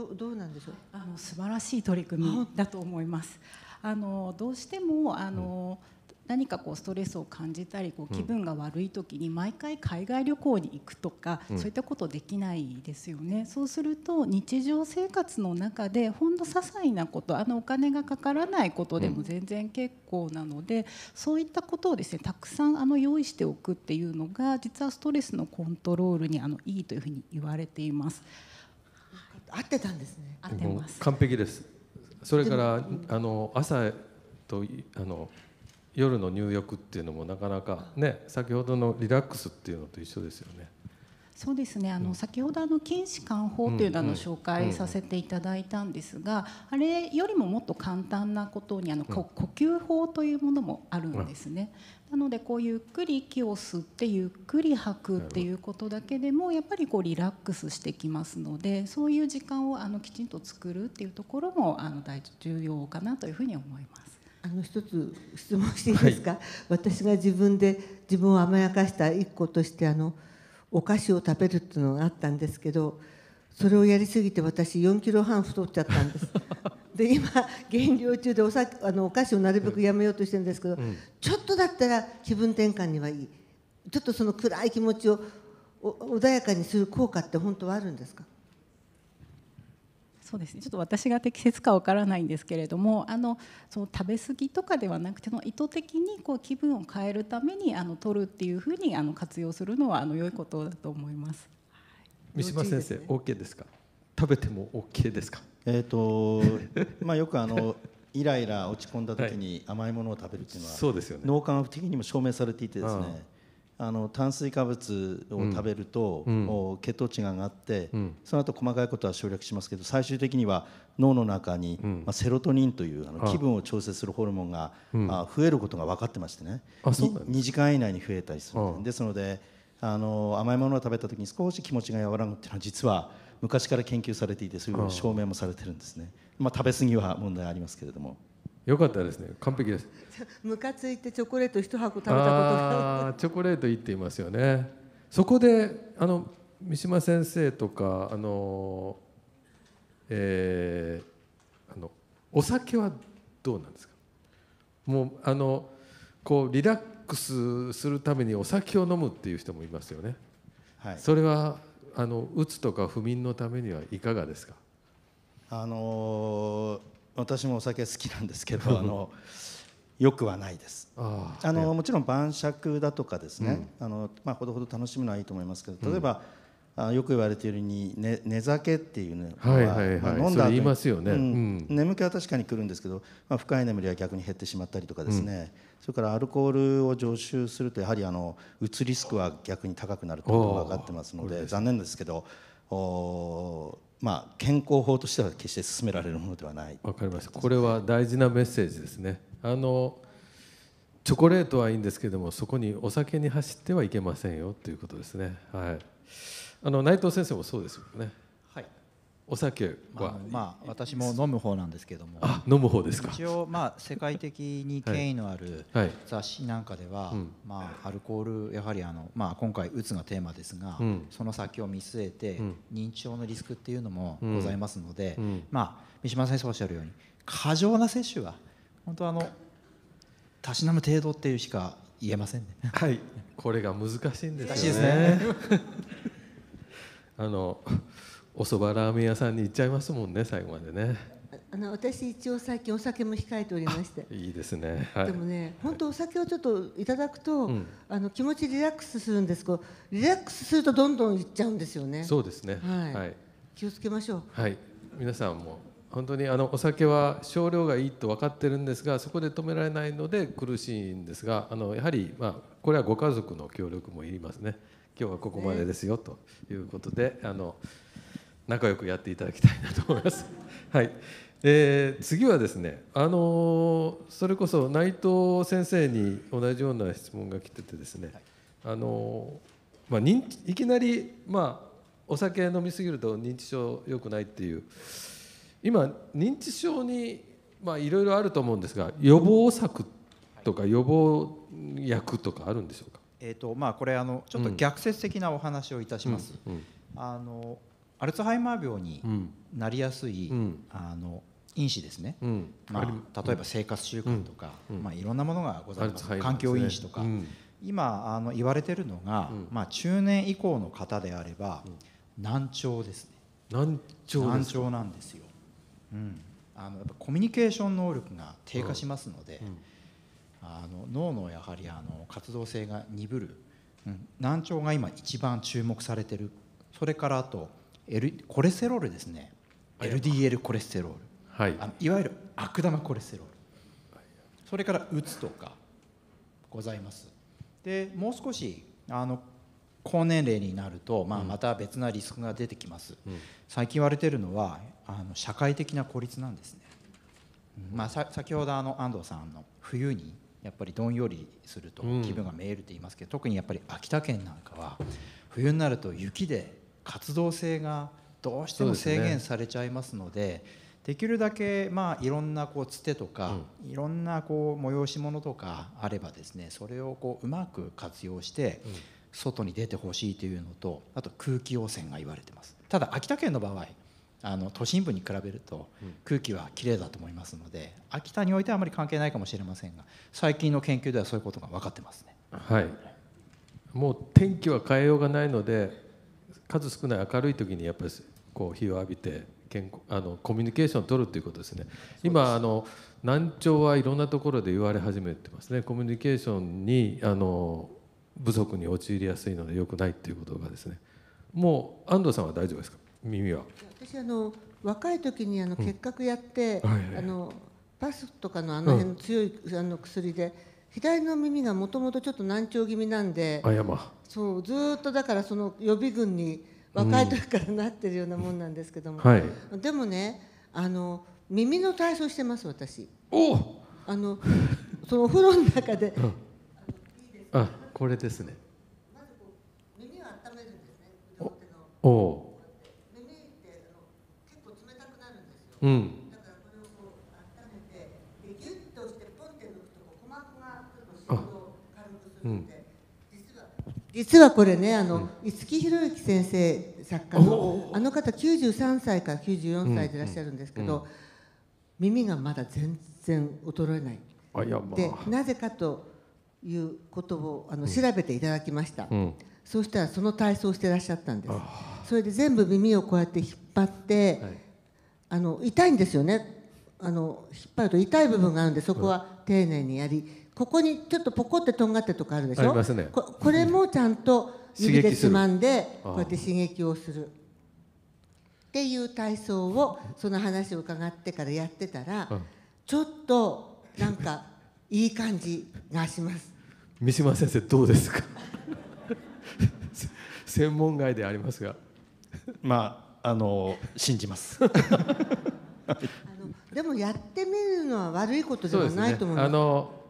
どどうなんでしょうあの素晴らしい取り組みだと思います。あのどうしてもあの、うん何かこうストレスを感じたりこう気分が悪い時に毎回海外旅行に行くとか、そういったことできないですよね。そうすると日常生活の中でほんの些細なことあのお金がかからないことでも全然結構なので、うん、そういったことをですねたくさんあの用意しておくっていうのが実はストレスのコントロールにあのいいというふうに言われています。合ってたんですね。合ってます。完璧です。それから、あの朝とあの夜の入浴っていうのもなかなかね先ほどのリラックスっていうのと一緒ですよね。そうですねあの、うん、先ほどあの筋弛緩法というのを紹介させていただいたんですが、あれよりももっと簡単なことにあの、呼吸法というものもあるんですね。なのでこうゆっくり息を吸ってゆっくり吐くっていうことだけでもやっぱりこうリラックスしてきますのでそういう時間をあのきちんと作るっていうところもあの大重要かなというふうに思います。あの一つ質問していいですか、はい、私が自分で自分を甘やかした一個としてあのお菓子を食べるっていうのがあったんですけどそれをやりすぎて私4キロ半太っちゃったんです [LAUGHS] で今減量中でお酒あのお菓子をなるべくやめようとしてるんですけど、うん、ちょっとだったら気分転換にはいいちょっとその暗い気持ちを穏やかにする効果って本当はあるんですかそうですねちょっと私が適切かわからないんですけれどもあのその食べ過ぎとかではなくての意図的にこう気分を変えるためにあの取るっていうふうにあの活用するのはあの良いことだと思います。三島先生、OK ですか食べても OK ですかえっ、と [LAUGHS] まあよくあのイライラ落ち込んだ時に甘いものを食べるっていうのは、ね、脳科学的にも証明されていてですねあの炭水化物を食べると、うん、血糖値が上がって、うん、その後細かいことは省略しますけど最終的には脳の中に、うん、まあ、セロトニンというあの気分を調節するホルモンが、うん、あ増えることが分かってましてねあそう 2, 2時間以内に増えたりするですのであの甘いものを食べた時に少し気持ちが和らぐっていうのは実は昔から研究されていてそういう証明もされてるんですね。まあ、食べ過ぎは問題ありますけれども。よかったですね完璧です [LAUGHS] ムカついてチョコレート一箱食べたことがチョコレートいっていますよねそこであの三島先生とかあのえー、あのお酒はどうなんですかもうあのこうリラックスするためにお酒を飲むっていう人もいますよね、はい、それはあのうつとか不眠のためにはいかがですかあのー私もお酒好きなんですけど [LAUGHS] あのよくはないですあのもちろん晩酌だとかですね、うん、あのまあ、ほどほど楽しむのはいいと思いますけど例えば、うん、あよく言われているように、ね、寝酒っていうのは,、はいはいはいまあ、飲んだ後ますよね、うん、眠気は確かに来るんですけど、まあ、深い眠りは逆に減ってしまったりとかですね、それからアルコールを常習するとやはりあのうつリスクは逆に高くなるということが分かってますので残念ですけどおまあ、健康法としては決して進められるものではないわかりましたこれは大事なメッセージですねあのチョコレートはいいんですけどもそこにお酒に走ってはいけませんよということですねはいあの内藤先生もそうですよねお酒は、まあ、私も飲む方なんですけども飲む方ですか一応、まあ、世界的に権威のある雑誌なんかでは、まあ、アルコールやはりあの、まあ、今回うつがテーマですが、その先を見据えて、認知症のリスクっていうのもございますので、まあ、三島先生おっしゃるように過剰な摂取は本当あのたしなむ程度っていうしか言えませんね。[LAUGHS] はい、これが難しいんですよね。難しいですね。[LAUGHS] あのおそばラーメン屋さんに行っちゃいますもんね最後までねあの私一応最近お酒も控えておりましていいですね、はい、でもね本当お酒をちょっといただくと、はい、あの気持ちリラックスするんですけどリラックスするとどんどんいっちゃうんですよねそうですね、はい、はい、気をつけましょうはい皆さんも本当にあのお酒は少量がいいと分かってるんですがそこで止められないので苦しいんですがあのやはり、まあ、これはご家族の協力もいりますね今日はここまでですよ、ということであの。仲良くやっていただきたいなと思います。[LAUGHS] はいえー、次はですね、あのー、それこそ内藤先生に同じような質問が来ててですね、あのー、まあ、いきなり、まあ、お酒飲みすぎると認知症良くないっていう今認知症にいろいろあると思うんですが予防策とか予防薬とかあるんでしょうか、えーとまあ、これあのちょっと逆説的なお話をいたします。うんうんうん、あのアルツハイマー病になりやすい、うん、あの因子ですね、うん、まあ、例えば生活習慣とか、うん、まあ、いろんなものがございます、ね、環境因子とか、今あの言われてるのが、まあ、中年以降の方であれば、難聴ですね難聴難聴なんですよ、うん、あのやっぱコミュニケーション能力が低下しますので、あの脳のやはりあの活動性が鈍る、難聴が今一番注目されてるそれからあと L、コレステロールですね LDL コレステロール、はい、あのいわゆる悪玉コレステロールそれからうつとかございますでもう少しあの高年齢になると、まあ、また別なリスクが出てきます、うん、最近言われてるのはあの社会的な孤立なんですね、まあ、先ほどあの安藤さんの冬にやっぱりどんよりすると気分が見えるって言いますけど、特にやっぱり秋田県なんかは冬になると雪で活動性がどうしても制限されちゃいますので。できるだけ、まあ、いろんなこうつてとか、うん、いろんなこう催し物とかあればですねそれをこううまく活用して、外に出てほしいというのとあと空気汚染が言われてますただ秋田県の場合あの都心部に比べると空気はきれいだと思いますので、秋田においてはあまり関係ないかもしれませんが最近の研究ではそういうことが分かってますね。はいもう天気は変えようがないので数少ない明るい時にやっぱりこう日を浴びて健康あのコミュニケーションを取るということですね今あの難聴はいろんなところで言われ始めてますねコミュニケーションにあの不足に陥りやすいので良くないっていうことがですねもう安藤さんは大丈夫ですか耳は私あの若い時にあの結核やって、うんはいはい、あのパスとかのあの辺の強い、うん、あの薬で左の耳がもともとちょっと難聴気味なんで。あやまそうずっとだからその予備軍に若い時からなってるようなもんなんですけども、うんはい、でもねあの耳の体操してます私おあのそのお風呂の中で、あこれですねまずこう耳を温めるんですね両手のおお耳ってあの結構冷たくなるんですよ、うん、だからこれをこう温めてでギュッとしてポンって抜くとこう鼓膜がちょっと軽くするんで、実はこれねあの、五木ひろゆき先生作家のあの方93歳から94歳でいらっしゃるんですけど、耳がまだ全然衰えないあや、まあ、でなぜかということをあの調べていただきました、うん、そうしたらその体操をしてらっしゃったんですそれで全部耳をこうやって引っ張って、はい、あの痛いんですよねあの引っ張ると痛い部分があるんでそこは丁寧にやり、ここにちょっとポコってとんがってとかあるでしょありますねここれもちゃんと指でつまんでこうやって刺激をするっていう体操をその話を伺ってからやってたら、ちょっとなんかいい感じがします三島先生どうですか [LAUGHS] 専門外でありますがまああの信じます [LAUGHS] あのでもやってみるのは悪いことではないと思います、ね、あの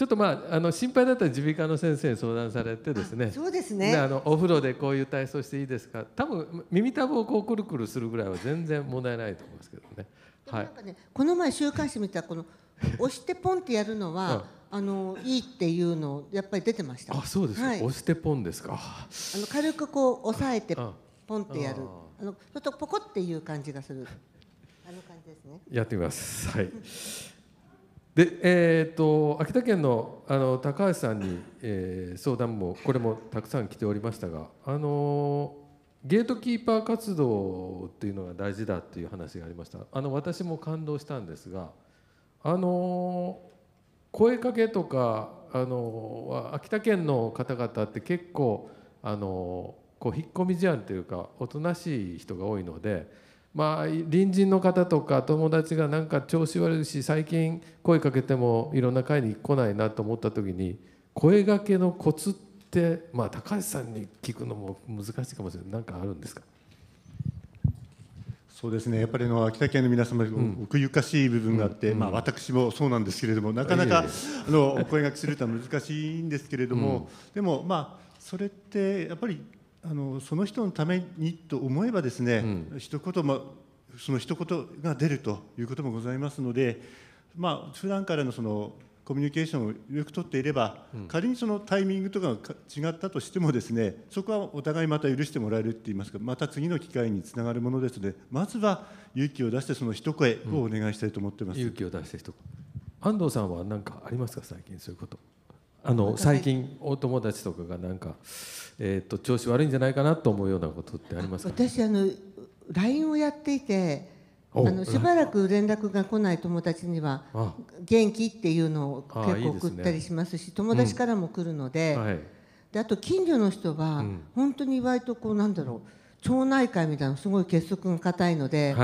ちょっとまああの心配だったら耳鼻科の先生に相談されてですね。そうですね。あのお風呂でこういう体操していいですか。多分耳たぶをこうくるくるするぐらいは全然問題ないと思いますけどね。はい。なんかねこの前週刊誌見たこの [LAUGHS] 押してポンってやるのは。あのいいっていうのやっぱり出てました。あ、そうです、はい、押してポンですか。あの軽くこう押さえてポンってやる。あのちょっとポコっていう感じがする。あの感じですね。やってみます。はい。でえーと、秋田県のあの高橋さんに、えー、相談もこれもたくさん来ておりましたが、あのゲートキーパー活動っていうのが大事だっていう話がありましたあの私も感動したんですが、あの声かけとか、あの秋田県の方々って結構、あのこう引っ込み思案というかおとなしい人が多いので。まあ、隣人の方とか友達がなんか調子悪いし最近声かけてもいろんな会に来ないなと思った時に声がけのコツって、まあ、高橋さんに聞くのも難しいかもしれない何かあるんですかそうですねやっぱりの秋田県の皆様、奥ゆかしい部分があって、うん、まあ、私もそうなんですけれどもなかなかあの声がけするとは難しいんですけれども、うん、でもまあそれってやっぱりあのその人のためにと思えばですね、うん、一言もその一言が出るということもございますので、まあ普段からのそのコミュニケーションをよく取っていれば、うん、仮にそのタイミングとかが違ったとしてもですねそこはお互いまた許してもらえるって言いますかまた次の機会につながるものですのでまずは勇気を出してその一声をお願いしたいと思ってます、うん、勇気を出して一言安藤さんは何かありますか最近そういうことあの最近お友達とかがなんか、えー、と調子悪いんじゃないかなと思うようなことってありますか私あの LINE をやっていてあのしばらく連絡が来ない友達には「元気?」っていうのを結構送ったりしますし友達からも来るので,、であと近所の人は本当に意外とこうなんだろう町内会みたいなすごい結束が固いので、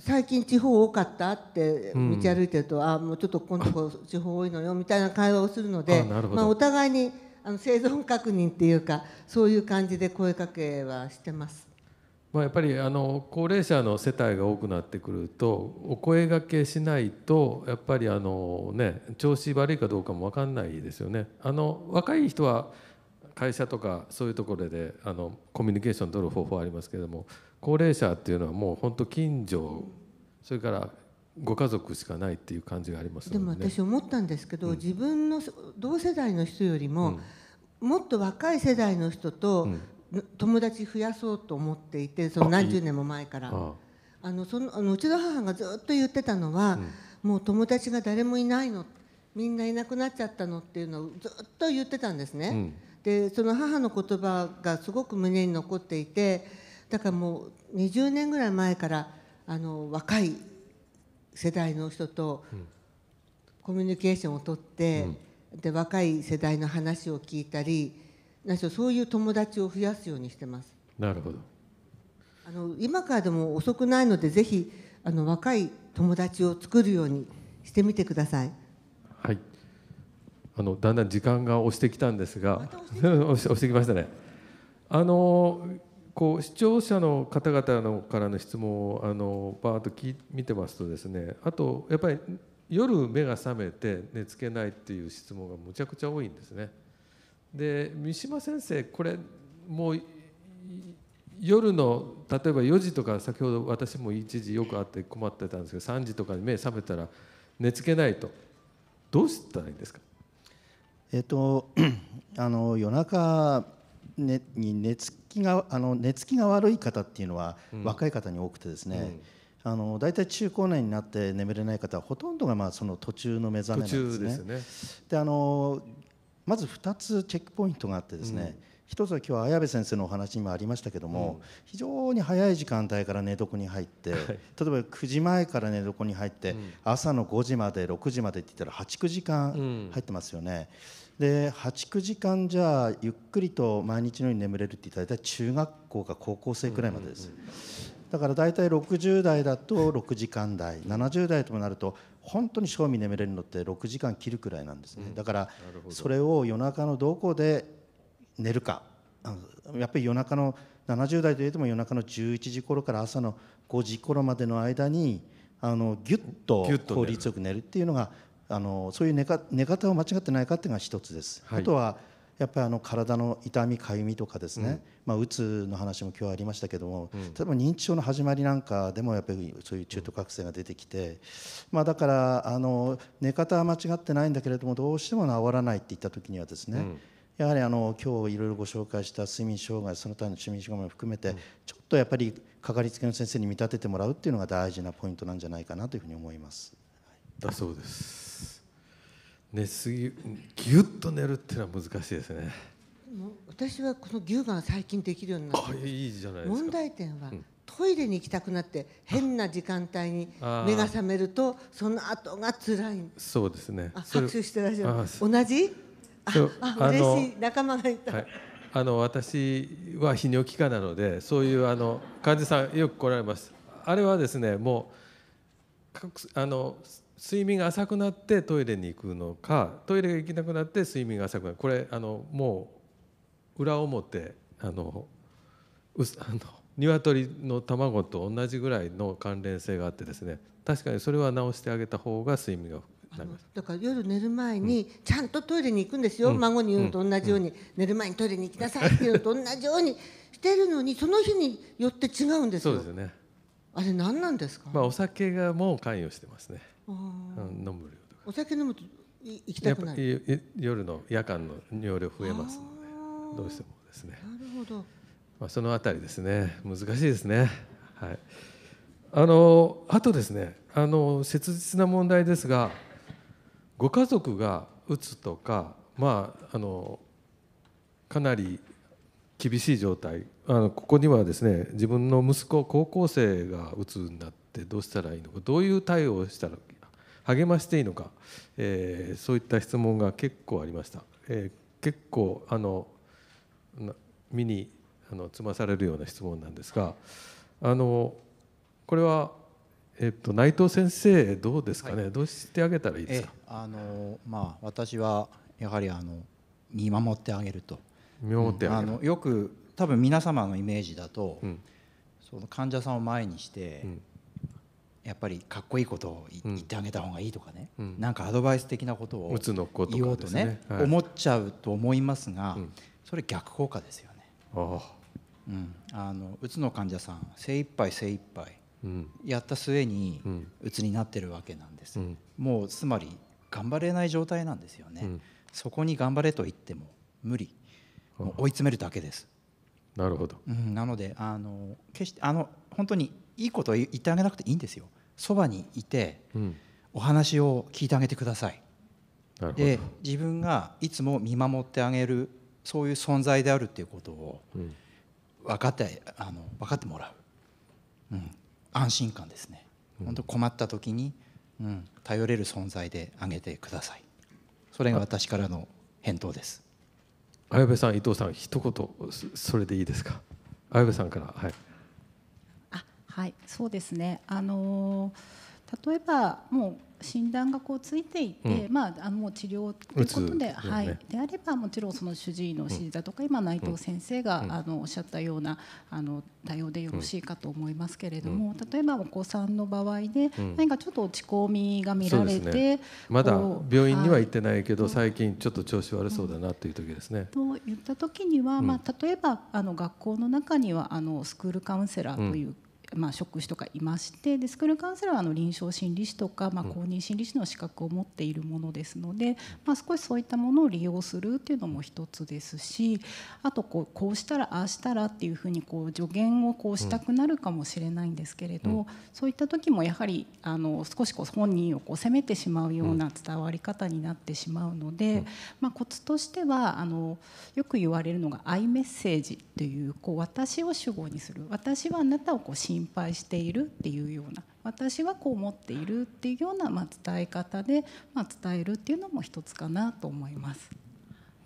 最近地方多かったって道歩いてると、うん、あもうちょっと今度地方多いのよみたいな会話をするのでまあ、お互いにあの生存確認っていうかそういう感じで声かけはしてます。まあ、やっぱりあの高齢者の世帯が多くなってくるとお声がけしないとやっぱりあの、ね、調子悪いかどうかも分かんないですよね。あの若い人は会社とかそういうところであのコミュニケーション取る方法ありますけれども。高齢者っていうのはもう本当近所それからご家族しかないっていう感じがあります、ね、でも私思ったんですけど、うん、自分の同世代の人よりも、うん、もっと若い世代の人と、友達増やそうと思っていてその何十年も前から。あのそのあのうちの母がずっと言ってたのは、もう友達が誰もいないのみんないなくなっちゃったのっていうのをずっと言ってたんですね。うん、でその母の言葉がすごく胸に残っていてだからもう20年ぐらい前からあの若い世代の人とコミュニケーションをとって、うん、で若い世代の話を聞いたりなしそういう友達を増やすようにしてます。なるほどあの今からでも遅くないのでぜひあの若い友達を作るようにしてみてください。はいあのだんだん時間が押してきたんですが、[LAUGHS] 押してきましたね。あのこう視聴者の方々のからの質問をあのバーッと聞見てますとですねあとやっぱり夜目が覚めて寝つけないっていう質問がむちゃくちゃ多いんですね。で三島先生これもう夜の例えば4時とか先ほど私も1時よくあって困ってたんですけど3時とかに目覚めたら寝つけないとどうしたらいいんですかえっと [CLEARS THROAT] あの夜中、ね、に寝つ気があの寝つきが悪い方っていうのは若い方に多くてですね、あの大体中高年になって眠れない方はほとんどがまあその途中の目覚めなんですね。で、ね、あのまず2つチェックポイントがあってですね、1つは今日は綾部先生のお話にもありましたけども、うん、非常に早い時間帯から寝床に入って、はい、例えば9時前から寝床に入って、うん、朝の5時まで6時までって言ったら89時間入ってますよね、で89時間じゃあゆっくりと毎日のように眠れるって大体中学校か高校生くらいまでです、だから大体60代だと6時間台70代ともなると本当に正味眠れるのって6時間切るくらいなんですね、だからそれを夜中のどこで寝るかやっぱり夜中の70代といえども夜中の11時頃から朝の5時頃までの間にあのギュッと効率よく寝るっていうのがあのそういう寝か寝方を間違ってないかっていうのが一つです、はい、あとはやっぱりあの体の痛みかゆみとかですね、うんまあ、うつの話も今日ありましたけども、うん、例えば認知症の始まりなんかでもやっぱりそういう中途覚醒が出てきて、まあ、だからあの寝方は間違ってないんだけれどもどうしても治らないっていった時にはですね、うんやはりあの今日いろいろご紹介した睡眠障害その他の睡眠障害も含めて、ちょっとやっぱりかかりつけの先生に見立ててもらうっていうのが大事なポイントなんじゃないかなというふうに思います。だそうです寝すぎぎゅっと寝るっていうのは難しいですねもう私はこの牛が最近できるようになったいいじゃないですか問題点は、うん、トイレに行きたくなって変な時間帯に目が覚めるとその後が辛いそうですね拍手してらっしゃる同じああ嬉しい仲間がいた、はい、あの私は泌尿器科なのでそういうあの患者さんよく来られますあれはですねもうあの睡眠が浅くなってトイレに行くのかトイレが行けなくなって睡眠が浅くなるこれあのもう裏表あのう [LAUGHS] あの鶏の卵と同じぐらいの関連性があってですね確かにそれは直してあげた方が睡眠がだから夜寝る前にちゃんとトイレに行くんですよ、うん、孫に言うのと同じように、うん、寝る前にトイレに行きなさいっていうのと同じようにしてるのにその日によって違うんですよ。そうですねあれ何なんですか、まあ、お酒がもう関与してますね飲む量とかお酒飲むと行きたくなる夜の夜間の尿量増えますのでどうしてもですねなるほど、まあ、そのあたりですね難しいですねはいあのあとですねあの切実な問題ですがご家族が打つとかまああのかなり厳しい状態あのここにはですね自分の息子高校生が打つんだってどうしたらいいのかどういう対応をしたら励ましていいのか、えー、そういった質問が結構ありました、えー、結構あの身にあのつまされるような質問なんですがあのこれは、えっと、内藤先生どうですかね、はい、どうしてあげたらいいですか、あのまあ、私はやはりあの見守ってあげると見守って、うん、あのよく多分皆様のイメージだと、うん、その患者さんを前にして、うんやっぱりかっこいいことを言ってあげた方がいいとかね、うん、なんかアドバイス的なことを言おうとね、ねはい、思っちゃうと思いますが、うん、それ逆効果ですよね。あうん、あのうつの患者さん精一杯精一杯、うん、やった末にうつになってるわけなんです、うん、もうつまり頑張れない状態なんですよね、うん、そこに頑張れと言っても無理もう追い詰めるだけですなるほど、うん、なのであの決してあの本当にいいこと言ってあげなくていいんですよそばにいて、お話を聞いてあげてくださいで自分がいつも見守ってあげるそういう存在であるっていうことを分かってあの分かってもらう、うん、安心感ですね、うん、本当困った時に、うん、頼れる存在であげてくださいそれが私からの返答です綾部さん伊藤さん一言それでいいですか綾部さんからはいはい、そうですね。あの例えばもう診断がこうついていて、うん、まあ、あのもう治療ということでね、はい、であればもちろんその主治医の指示だとか、うん、今内藤先生が、うん、あのおっしゃったようなあの対応でよろしいかと思いますけれども、例えばお子さんの場合で、何かちょっと落ち込みが見られて、ね、まだ病院には行ってないけど、はい、最近ちょっと調子悪そうだなという時ですね。と言った時には、まあ、例えばあの学校の中にはあのスクールカウンセラーというまあ、職種とかいましてでスクールカウンセラーはあの臨床心理士とか、まあ、公認心理士の資格を持っているものですので、まあ、少しそういったものを利用するっていうのも一つですしあとこうこうしたらああしたらっていうふうにこう助言をこうしたくなるかもしれないんですけれど、うん、そういった時もやはりあの少しこう本人をこう責めてしまうような伝わり方になってしまうので、うん、まあ、コツとしてはあのよく言われるのが「アイメッセージ」というこう私を主語にする私はあなたをこう信心配しているっていうような私はこう思っているっていうような、ま伝え方で、ま伝えるっていうのも一つかなと思います。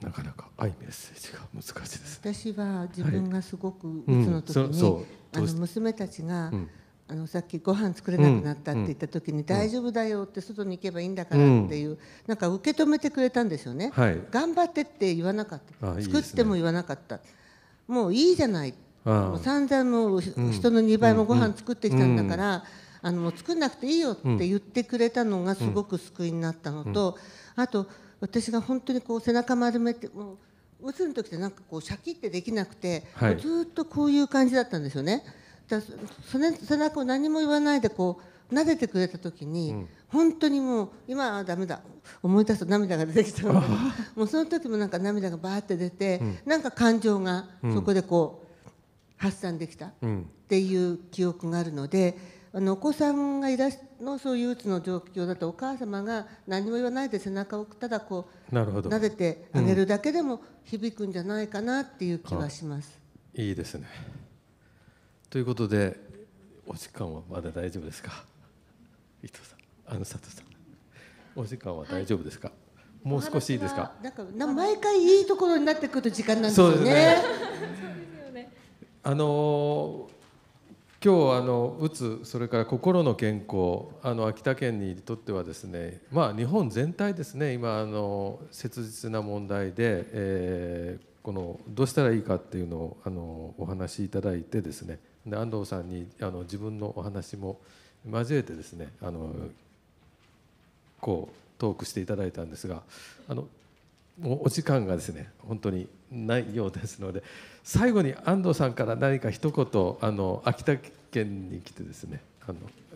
なかなか愛メッセージが難しいです、ね、私は自分がすごくいつの時に、はいうん、あの娘たちが、うん、あのさっきご飯作れなくなったって言った時に、大丈夫だよって外に行けばいいんだからっていう、なんか受け止めてくれたんですよね、はい、頑張ってって言わなかった作っても言わなかった、ね、もういいじゃないってうん、散々もう人の2倍もご飯作ってきたんだから、あのもう作んなくていいよって言ってくれたのがすごく救いになったのと、あと私が本当にこう背中丸めてもう打つの時ってなんかこうシャキってできなくて、はい、ずっとこういう感じだったんですよね。だその背中を何も言わないでこう撫でてくれた時に、うん、本当にもう今はだめだ思い出すと涙が出てきたの [LAUGHS] もうその時もなんか涙がバーって出て、うん、なんか感情がそこでこう。うん発散できたっていう記憶があるので、あのお子さんがいらっのそういううつの状況だとお母様が何も言わないで背中をただこうなるほど撫でてあげるだけでも響くんじゃないかなっていう気はします。うん、いいですねということでお時間はまだ大丈夫ですか伊藤さんあの佐藤さんお時間は大丈夫ですか、はい、もう少しいいですかなんか毎回いいところになってくると時間なんですよね。あの今日あのうつそれから心の健康あの秋田県にとってはですねまあ日本全体ですね今あの切実な問題で、えー、このどうしたらいいかっていうのをあのお話しいただいてですねで安藤さんにあの自分のお話も交えてですねあのこうトークしていただいたんですがあのもうお時間がですね本当にないようですので最後に安藤さんから何か一言あの秋田県に来てですねあの、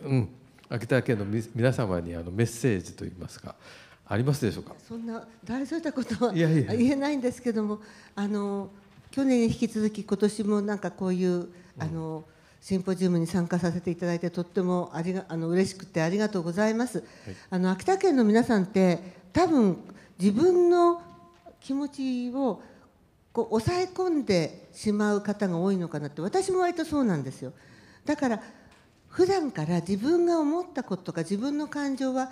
うん、秋田県のみ皆様にあのメッセージといいますかありますでしょうかそんな大それたことは言えないんですけどもあの去年に引き続き今年もなんかこういう、うん、あのシンポジウムに参加させていただいてとってもありがあの嬉しくてありがとうございます。はい、あの秋田県の皆さんって多分自分の気持ちをこう抑え込んでしまう方が多いのかなって私も割とそうなんですよだから普段から自分が思ったこととか自分の感情は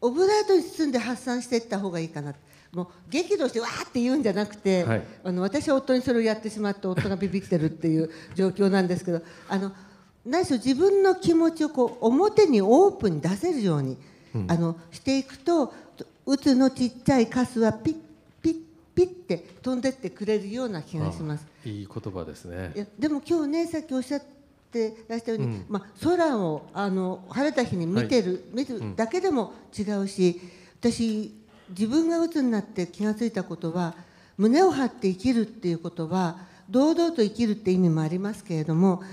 オブラートに包んで発散していった方がいいかなもう激怒してわーって言うんじゃなくて、はい、あの私は夫にそれをやってしまって夫がビビってるっていう状況なんですけどあの何しろ自分の気持ちをこう表にオープンに出せるように、うん、あのしていくとうつのちっちゃいカスはピッピッて飛んでってくれるような気がします。いい言葉ですねいやでも今日ねさっきおっしゃってらしたように、うん、まあ、空をあの晴れた日に見てる、はい、見るだけでも違うし、うん、私自分が鬱になって気が付いたことは胸を張って生きるっていうことは堂々と生きるって意味もありますけれども、うん、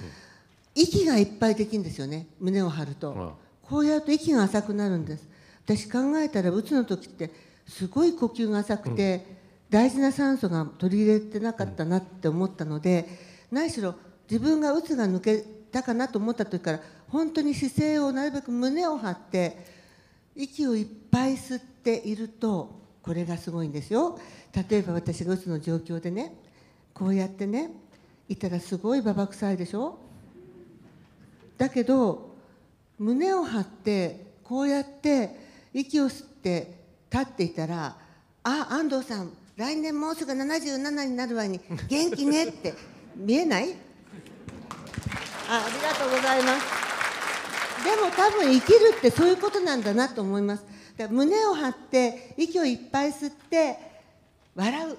息がいっぱいできるんですよね胸を張ると、こうやると息が浅くなるんです私考えたら鬱の時ってすごい呼吸が浅くて、大事な酸素が取り入れてなかったなって思ったので何しろ自分がうつが抜けたかなと思った時から本当に姿勢をなるべく胸を張って息をいっぱい吸っているとこれがすごいんですよ例えば私がうつの状況でねこうやってねいたらすごい馬場臭いでしょだけど胸を張ってこうやって息を吸って立っていたら「あ安藤さん来年もうすぐ77になるわに元気ねって見えないあありがとうございますでも多分生きるってそういうことなんだなと思いますだから胸を張って息をいっぱい吸って笑う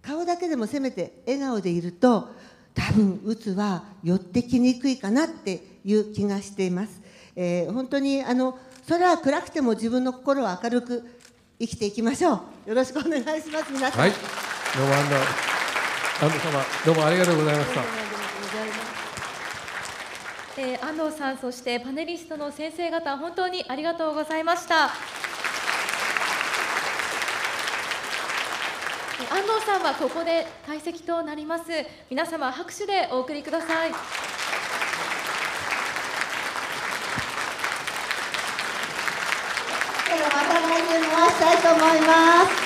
顔だけでもせめて笑顔でいると多分うつは寄ってきにくいかなっていう気がしています、えー、本当にあの空は暗くても自分の心は明るく生きていきましょうよろしくお願いします皆さん、はい、どうも安藤安藤様どうもありがとうございましたえー、安藤さんそしてパネリストの先生方本当にありがとうございました安藤さんはここで退席となります皆様拍手でお送りくださいに回したいと思います。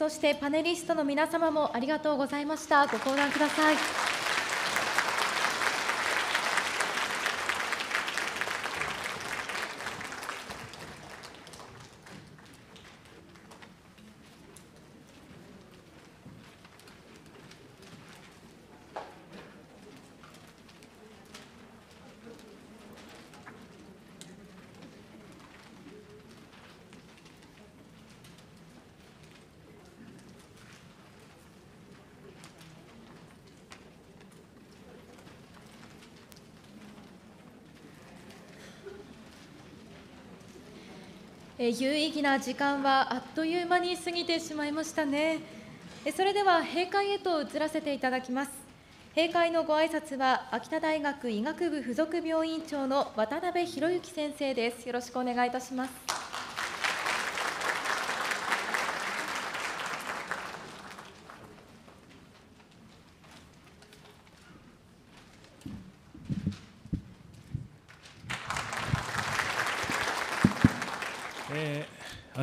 そしてパネリストの皆様もありがとうございましたご登壇くださいえ有意義な時間はあっという間に過ぎてしまいましたねえそれでは閉会へと移らせていただきます閉会のご挨拶は秋田大学医学部附属病院長の渡辺博之先生ですよろしくお願いいたします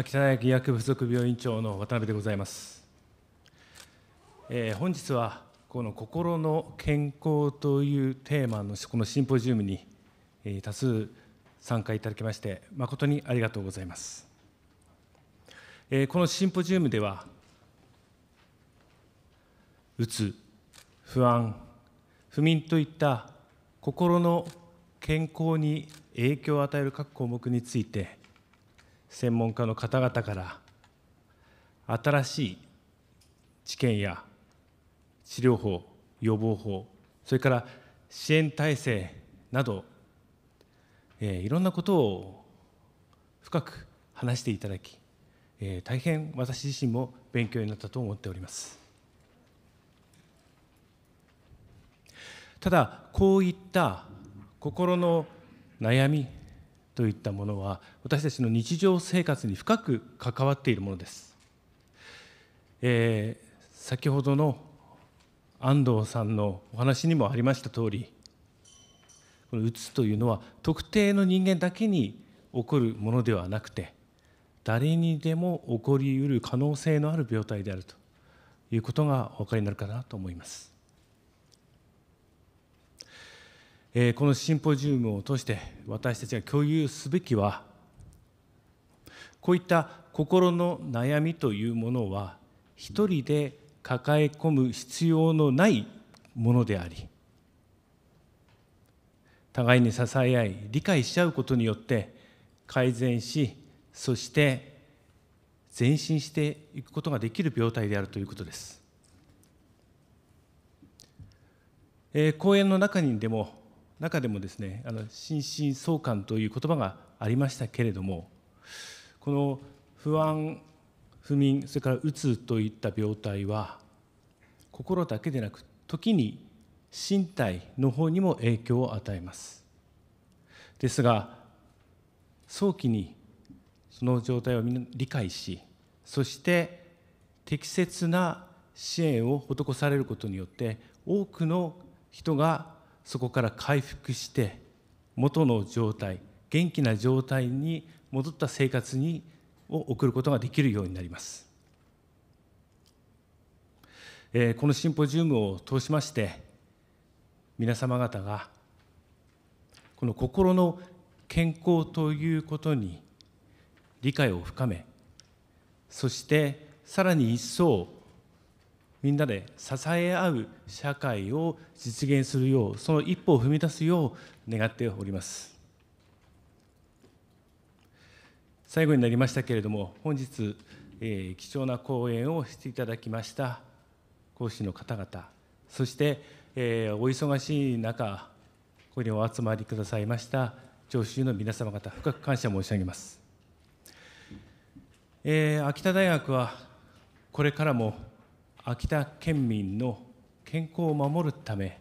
秋田大学医薬部属病院長の渡辺でございます、えー、本日はこの心の健康というテーマのこのシンポジウムに、えー、多数参加いただきまして誠にありがとうございます、えー、このシンポジウムではうつ不安不眠といった心の健康に影響を与える各項目について専門家の方々から新しい治験や治療法予防法それから支援体制など、えー、いろんなことを深く話していただき、えー、大変私自身も勉強になったと思っておりますただこういった心の悩みといったものは私たちの日常生活に深く関わっているものです、えー、先ほどの安藤さんのお話にもありました通りこのうつというのは特定の人間だけに起こるものではなくて誰にでも起こりうる可能性のある病態であるということがお分かりになるかなと思います。えこのシンポジウムを通して私たちが共有すべきはこういった心の悩みというものは一人で抱え込む必要のないものであり互いに支え合い理解し合うことによって改善しそして前進していくことができる病態であるということです、えー、講演の中にでも中でもですねあの心身相関という言葉がありましたけれどもこの不安不眠それからうつといった病態は心だけでなく時に身体の方にも影響を与えますですが早期にその状態を理解しそして適切な支援を施されることによって多くの人がそこから回復して元の状態元気な状態に戻った生活にを送ることができるようになります、えー、このシンポジウムを通しまして皆様方がこの心の健康ということに理解を深めそしてさらに一層みんなで支え合う社会を実現するようその一歩を踏み出すよう願っております最後になりましたけれども本日、えー、貴重な講演をしていただきました講師の方々そして、えー、お忙しい中ここにお集まりくださいました聴衆の皆様方深く感謝申し上げます、えー、秋田大学はこれからも秋田県民の健康を守るため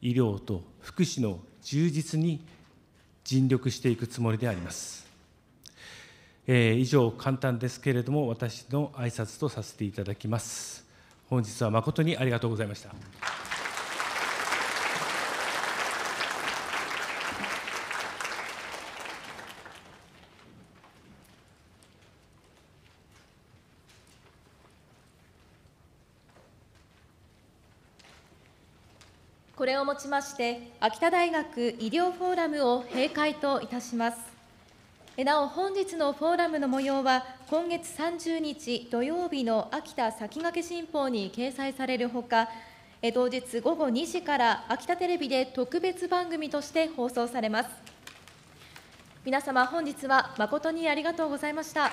医療と福祉の充実に尽力していくつもりであります、えー、以上簡単ですけれども私の挨拶とさせていただきます本日は誠にありがとうございましたをもちまして秋田大学医療フォーラムを閉会といたしますなお本日のフォーラムの模様は今月30日土曜日の秋田先駆け新報に掲載されるほか同日午後2時から秋田テレビで特別番組として放送されます皆様本日は誠にありがとうございました